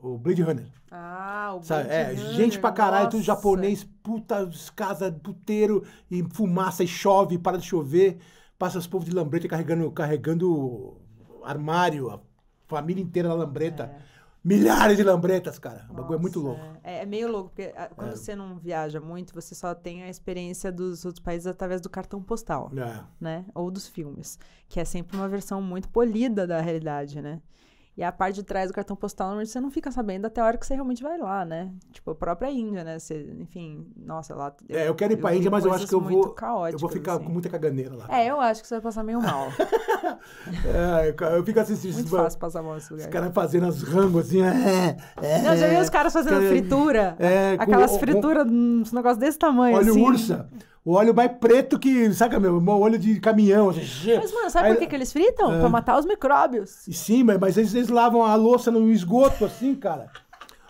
O Blade Runner. Ah, o Blade Sabe? É, Runner. É, gente pra caralho, tudo japonês, puta, casa, puteiro, e fumaça, e chove, para de chover. Passa os povos de lambreta carregando, carregando armário, a família inteira na lambreta. É. Milhares de lambretas, cara. Nossa, o bagulho é muito louco. É, é meio louco, porque ah, quando é. você não viaja muito, você só tem a experiência dos outros países através do cartão postal, é. né? Ou dos filmes, que é sempre uma versão muito polida da realidade, né? E a parte de trás do cartão postal, você não fica sabendo até a hora que você realmente vai lá, né? Tipo, a própria Índia, né? Você, enfim, nossa, lá. Eu, é, eu quero ir pra Índia, mas eu acho que eu vou. Caóticas, eu vou ficar assim. com muita caganeira lá. É, eu acho que você vai passar meio mal. é, eu fico assistindo. Muito fácil passar mal nesse lugar. Os caras fazendo as rangos assim. É, é, não, já vi os caras fazendo fritura. É, aquelas com, frituras, um negócios desse tamanho. Olha assim. o ursa o óleo mais preto que, saca, meu, O óleo de caminhão. Mas, mano, sabe Aí, por que, que eles fritam? É. Pra matar os micróbios. E sim, mas, mas eles, eles lavam a louça no esgoto, assim, cara.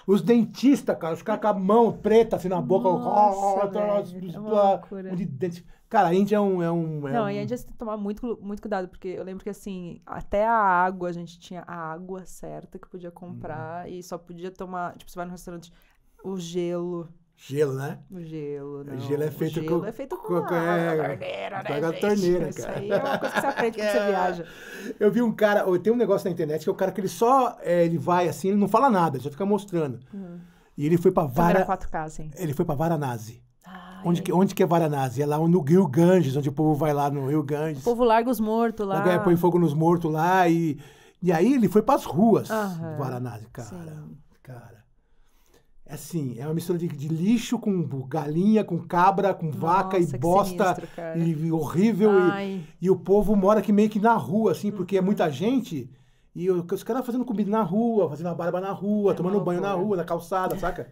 Os dentistas, cara, os caras com a mão preta, assim, na boca. Nossa, oh, Cara, a Índia é um... É um é Não, um... a Índia tem que tomar muito, muito cuidado, porque eu lembro que, assim, até a água, a gente tinha a água certa que podia comprar hum. e só podia tomar... Tipo, você vai no restaurante, o gelo Gelo, né? Gelo, O gelo é feito o gelo com... é feito com, com, com é, torneira, né, a torneira, Isso aí é uma coisa que você aprende quando você viaja. Eu vi um cara... Tem um negócio na internet que é o cara que ele só... É, ele vai assim, ele não fala nada, ele só fica mostrando. Uhum. E ele foi pra Varanasi. 4K, sim. Ele foi pra Varanasi. Ah, onde, que, onde que é Varanasi? É lá no Rio Ganges, onde o povo vai lá no Rio Ganges. O povo larga os mortos lá. É, põe fogo nos mortos lá e... E aí ele foi pras ruas uhum. do Varanasi, cara. Sim. Cara assim, é uma mistura de, de, lixo com galinha, com cabra, com Nossa, vaca e bosta e, e, horrível. E, e, o povo mora aqui meio que na rua, assim, uhum. porque é uhum. muita gente. E os caras fazendo comida na rua, fazendo a barba na rua, é tomando banho na rua, na calçada, saca?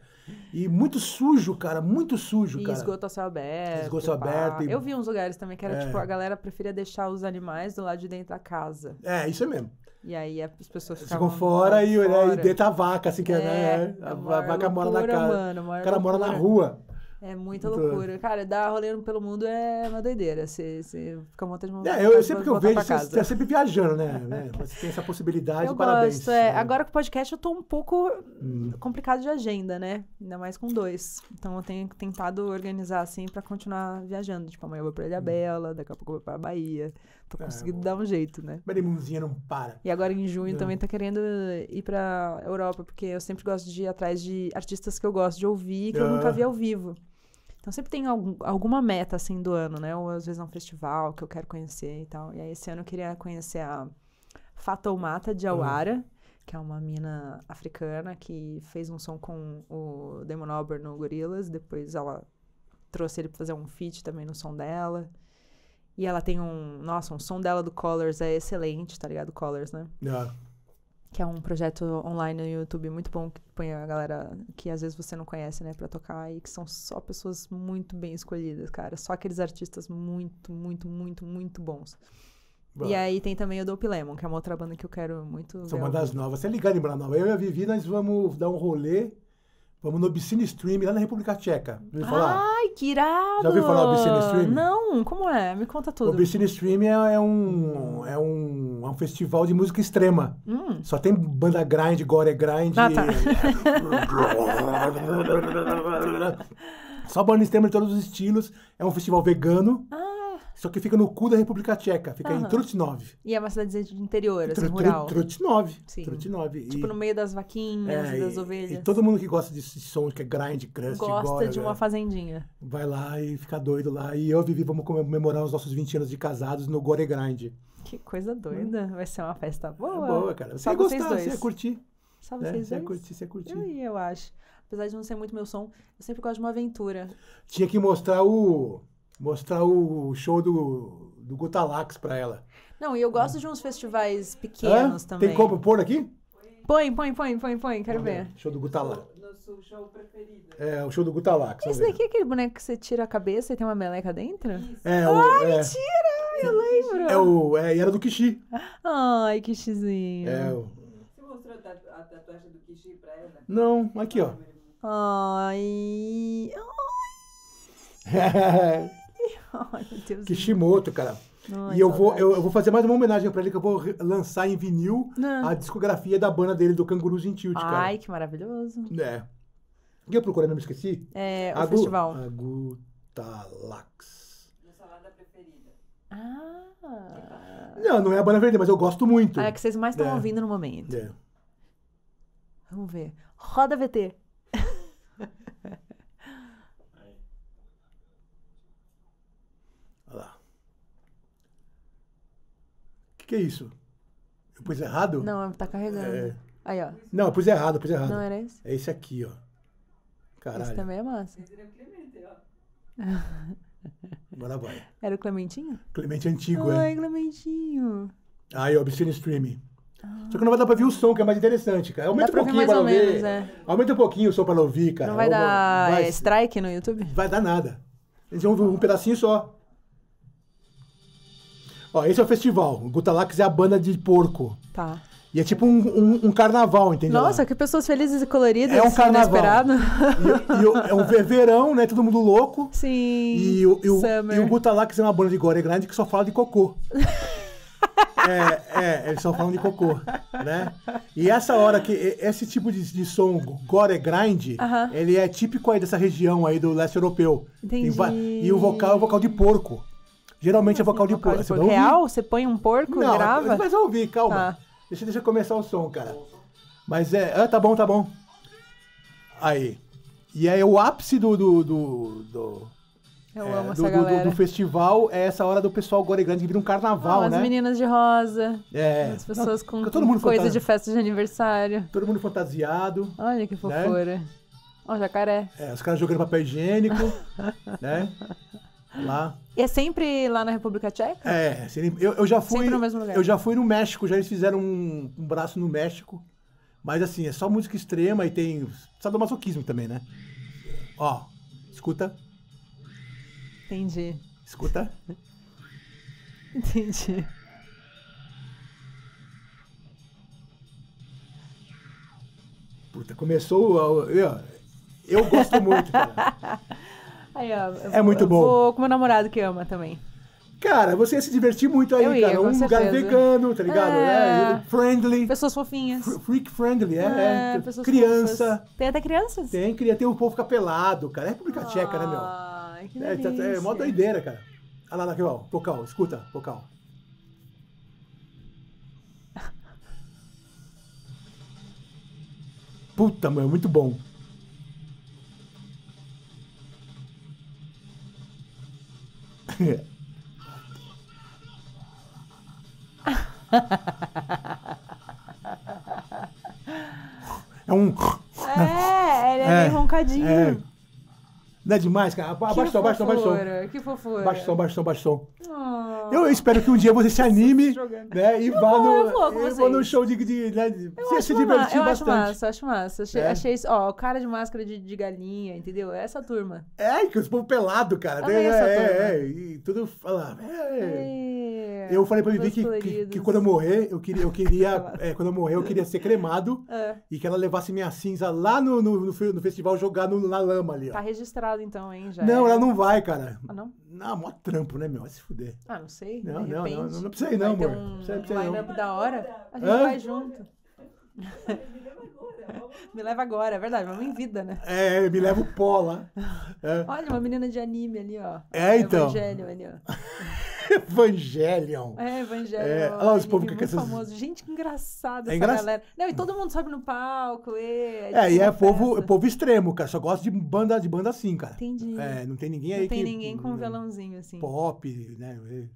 E muito sujo, cara, muito sujo, e cara. Esgoto a céu aberto. Esgoto céu aberto. E... Eu vi uns lugares também que era é. tipo, a galera preferia deixar os animais do lado de dentro da casa. É, isso é mesmo. E aí as pessoas ficam fora né, e, fora. e dentro a vaca, assim, que é, né? É, a, é a vaca loucura, mora na casa. Mano, o cara loucura. mora na rua. É muita então, loucura. Cara, dar rolê pelo mundo é uma doideira. Você, você fica monte de mão. é, eu, eu sempre que eu vejo, você, você é tá sempre viajando, né, né? você tem essa possibilidade, eu parabéns. Gosto, é. Né. Agora com o podcast eu tô um pouco hum. complicado de agenda, né? Ainda mais com dois. Então eu tenho tentado organizar assim pra continuar viajando. Tipo, amanhã eu vou pra Ilha Bela, daqui a pouco eu vou pra Bahia. Tô é, conseguindo é, dar um jeito, né? Marimunzinha não para. E agora em junho não. também tá querendo ir pra Europa, porque eu sempre gosto de ir atrás de artistas que eu gosto de ouvir, que ah. eu nunca ah. vi ao vivo. Então sempre tem algum, alguma meta assim do ano, né? Ou às vezes é um festival que eu quero conhecer e tal. E aí esse ano eu queria conhecer a Mata de Awara, uhum. que é uma mina africana que fez um som com o Demon Albarn no Gorillaz, depois ela trouxe ele pra fazer um feat também no som dela. E ela tem um. Nossa, o um som dela do Colors é excelente, tá ligado? Colors, né? Ah. Que é um projeto online no YouTube muito bom que põe a galera que às vezes você não conhece, né, pra tocar e que são só pessoas muito bem escolhidas, cara. Só aqueles artistas muito, muito, muito, muito bons. Bom. E aí tem também o Dope Lemon, que é uma outra banda que eu quero muito. São uma das novas. Você é ligar em Branau. Eu e a Vivi, nós vamos dar um rolê Vamos no Obscene Stream, lá na República Tcheca. Já falar? Ai, que irado! Já ouviu falar o Obscene Stream? Não, como é? Me conta tudo. O Obscene Stream é, é, um, é, um, é um festival de música extrema. Hum. Só tem banda grind, gore grind. Ah, tá. Só banda extrema de todos os estilos. É um festival vegano. Ah só que fica no cu da República Tcheca, fica uhum. em Trutnov. E é uma cidade de interior, assim, Tr rural. Trutnov. Sim. Trutnov. E, tipo no meio das vaquinhas, é, das ovelhas. E todo mundo que gosta desse som, que é grind, crust, Gosta igual, de uma fazendinha. Vai lá e fica doido lá. E eu, Vivi, vamos comemorar os nossos 20 anos de casados no Gore Grind. Que coisa doida. Vai ser uma festa é boa. É boa, cara. Você ia gostar, dois. você ia curtir. Sabe né? vocês Você ia é, curtir, você ia curtir. Eu eu acho. Apesar de não ser muito meu som, eu sempre gosto de uma aventura. Tinha que mostrar o mostrar o show do, do Gutalax pra ela. Não, e eu gosto de uns festivais pequenos também. Tem como pôr aqui? Põe, põe, põe, põe, põe, quero ver. Show do Gutalax. Nosso show preferido. É, o show do Gutalax. Esse daqui é aquele boneco que você tira a cabeça e tem uma meleca dentro? É, o, Ai, ah, é... mentira! Eu lembro. É o, é, era do Kishi. Ai, Kishizinho. É o... Você mostrou a tatuagem do Kishi pra ela? Não, aqui, ó. Ai. Ai. Olha, Deus Kishimoto, cara. e eu vou, eu, eu, vou fazer mais uma homenagem pra ele, que eu vou lançar em vinil Não. a discografia da banda dele, do Canguru Gentil, cara. Ai, que maravilhoso. É. O que eu procurei, não me esqueci? É, o Agu, festival. Agutalax. Minha salada preferida. Ah. Não, não é a banda verde, mas eu gosto muito. É é que vocês mais estão é. ouvindo no momento. É. Vamos ver. Roda VT. que é isso? Eu pus errado? Não, tá carregando. É... Aí, ó. Não, eu pus errado, eu pus errado. Não era esse? É esse aqui, ó. Caralho. Esse também é massa. Esse era o Clemente, ó. Agora vai. Era o Clementinho? Clemente antigo, Ai, é. Ai, Clementinho. Aí, ó, Obscene Streaming. Ah. Só que não vai dar pra ver o som, que é mais interessante, cara. Aumenta um pouquinho pra ela ver. Menos, é. Aumenta um pouquinho o som pra ouvir, cara. Não vai dar vai... strike no YouTube? Vai dar nada. Eles vão ouvir um pedacinho só. Ó, esse é o festival. Gutalax é a banda de porco. Tá. E é tipo um, um, um carnaval, entendeu? Nossa, que pessoas felizes e coloridas. É um assim, carnaval. E, e é um verão, né? Todo mundo louco. Sim. E o, e o, e o Gutalax é uma banda de gore grande que só fala de cocô. é, é, eles só falam de cocô, né? E essa hora que esse tipo de, de som gore grind, uh -huh. ele é típico aí dessa região aí do leste europeu. Entendi. e o vocal é o vocal de porco. Geralmente Como é vocal de porco. Você porco? Real? Você põe um porco não, e grava? Mas eu ouvi, calma. Tá. Deixa, deixa eu começar o som, cara. Mas é. Ah, tá bom, tá bom. Aí. E aí é o ápice do. do, do, do eu é, amo do, essa do, do, festival é essa hora do pessoal agora Grande que vira um carnaval, ah, né? As meninas de rosa. É. As pessoas com, com coisa de festa de aniversário. Todo mundo fantasiado. Olha que né? fofura. Né? o jacaré. É, os caras jogando papel higiênico, né? lá. E é sempre lá na República Tcheca? É, eu, eu já fui. Sempre no mesmo lugar. Eu já fui no México, já eles fizeram um, um braço no México. Mas assim, é só música extrema e tem do masoquismo também, né? Ó, escuta. Entendi. Escuta. Entendi. Puta, começou. Eu, eu gosto muito, cara. Aí, ó, é muito bom. Vou com meu namorado que ama também. Cara, você ia se divertir muito aí, ia, cara. Um certeza. lugar vegano, tá ligado? É. é. Friendly. Pessoas fofinhas. Freak friendly, é. é. Pessoas criança. Fofas. Tem até crianças? Tem, queria ter o um povo capelado, pelado, cara. É República ah, Tcheca, né, meu? Ai, que é, delícia. É, é, é mó doideira, cara. Olha lá, aqui, ó. Vocal, escuta, vocal. Puta, mano, é muito bom. É um. É, ele é, é meio roncadinho. É. Não é demais, cara? Abaixa som, abaixa som, abaixa som. Que fofura. Baixa som, baixa som, som. Ah. Eu espero que um dia você se anime né, e eu vá vou, no, eu vou no show de. de, né, você se divertir eu bastante. Acho massa, acho massa. Achei, é. achei isso, ó, o cara de máscara de, de galinha, entendeu? É essa turma. É, que os povo pelado, cara. é, essa é, turma. é, e tudo fala. É. é. Eu falei pra Vivi que, que, que, quando eu morrer, eu queria. Eu queria é, quando eu morrer, eu queria ser cremado é. e que ela levasse minha cinza lá no, no, no, no festival jogar no, na lama ali. Ó. Tá registrado então, hein? Já não, ela não vai, cara. Ah, não? Não, ah, mó trampo, né, meu? Vai se fuder. Ah, não sei. Não, não, não, não, não precisa ir, não, amor. Um, precisa, precisa um line Vai da hora, a gente Hã? vai junto. me leva agora, é verdade, vamos em vida, né? É, me leva o pó lá. É. Olha, uma menina de anime ali, ó. É, então. Evangelho ali, ó. Evangelion. É, Evangelion. É, olha os povo é que muito essas... famoso. Gente, que engraçado é engra... galera. Não, e todo mundo sobe no palco. E, é, é e é povo, povo extremo, cara. Só gosta de banda, de banda assim, cara. Entendi. É, não tem ninguém não aí tem que... Não tem ninguém com um violãozinho, assim. Pop, né?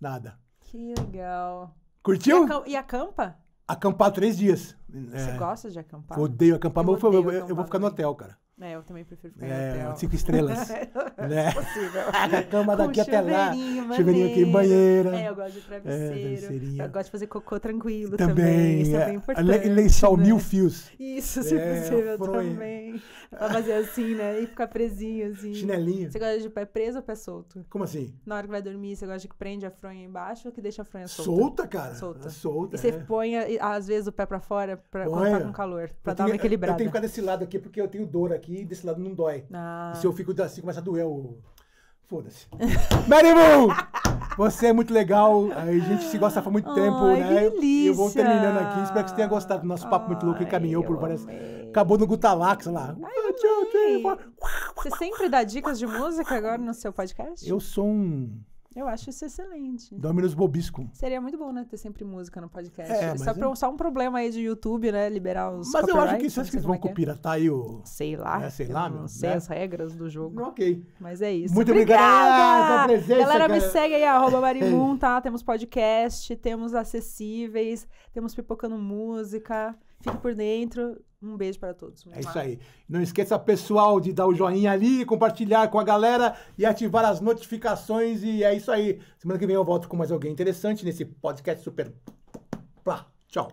Nada. Que legal. Curtiu? E acampa? Acampar três dias. Você é. gosta de acampar? odeio acampar, eu mas eu, acampar eu vou ficar no hotel, cara. É, eu também prefiro ficar é, em hotel. Cinco estrelas. É, né? possível. A cama daqui até lá. Chuveirinho aqui, banheira. É, eu gosto de é, travesseiro. É, eu gosto de fazer cocô tranquilo também. também. Isso é, é bem importante. Lei sol né? mil fios. Isso, é, se é, possível, também. Pra fazer assim, né? E ficar presinho, assim. Chinelinho. Você gosta de pé preso ou pé solto? Como assim? Na hora que vai dormir, você gosta de que prende a fronha embaixo ou que deixa a fronha solta? Solta, cara. Solta. Solta, E você põe, às vezes, o pé pra fora pra, quando tá com calor. Pra eu dar tenho, uma equilibrada. Eu tenho que ficar desse lado aqui porque eu tenho dor aqui aqui e desse lado não dói. Ah. se eu fico assim, começa a doer o... Foda-se. Moon! Você é muito legal. A gente se gosta há muito Ai, tempo, né? Delícia. Eu vou terminando aqui. Espero que você tenha gostado do nosso papo Ai, muito louco que caminhou por várias. Acabou no Gutalax lá. Ai, tchau, tchau. Você sempre dá dicas de música agora no seu podcast? Eu sou um. Eu acho isso excelente. Dominus Bobiscum. Seria muito bom, né? Ter sempre música no podcast. É, só, pra, é... só um problema aí de YouTube, né? Liberar os. Mas eu acho que isso é que vão é. copiar, tá aí o. Sei lá. É, sei lá, meu. Não sei né? as regras do jogo. Ok. Mas é isso. Muito obrigada! presença, Galera, cara. me segue aí, arroba Marimun, é. tá? Temos podcast, temos acessíveis, temos pipocando música. Fique por dentro. Um beijo para todos. É isso aí. Não esqueça, pessoal, de dar o joinha ali, compartilhar com a galera e ativar as notificações. E é isso aí. Semana que vem eu volto com mais alguém interessante nesse podcast super. Tchau.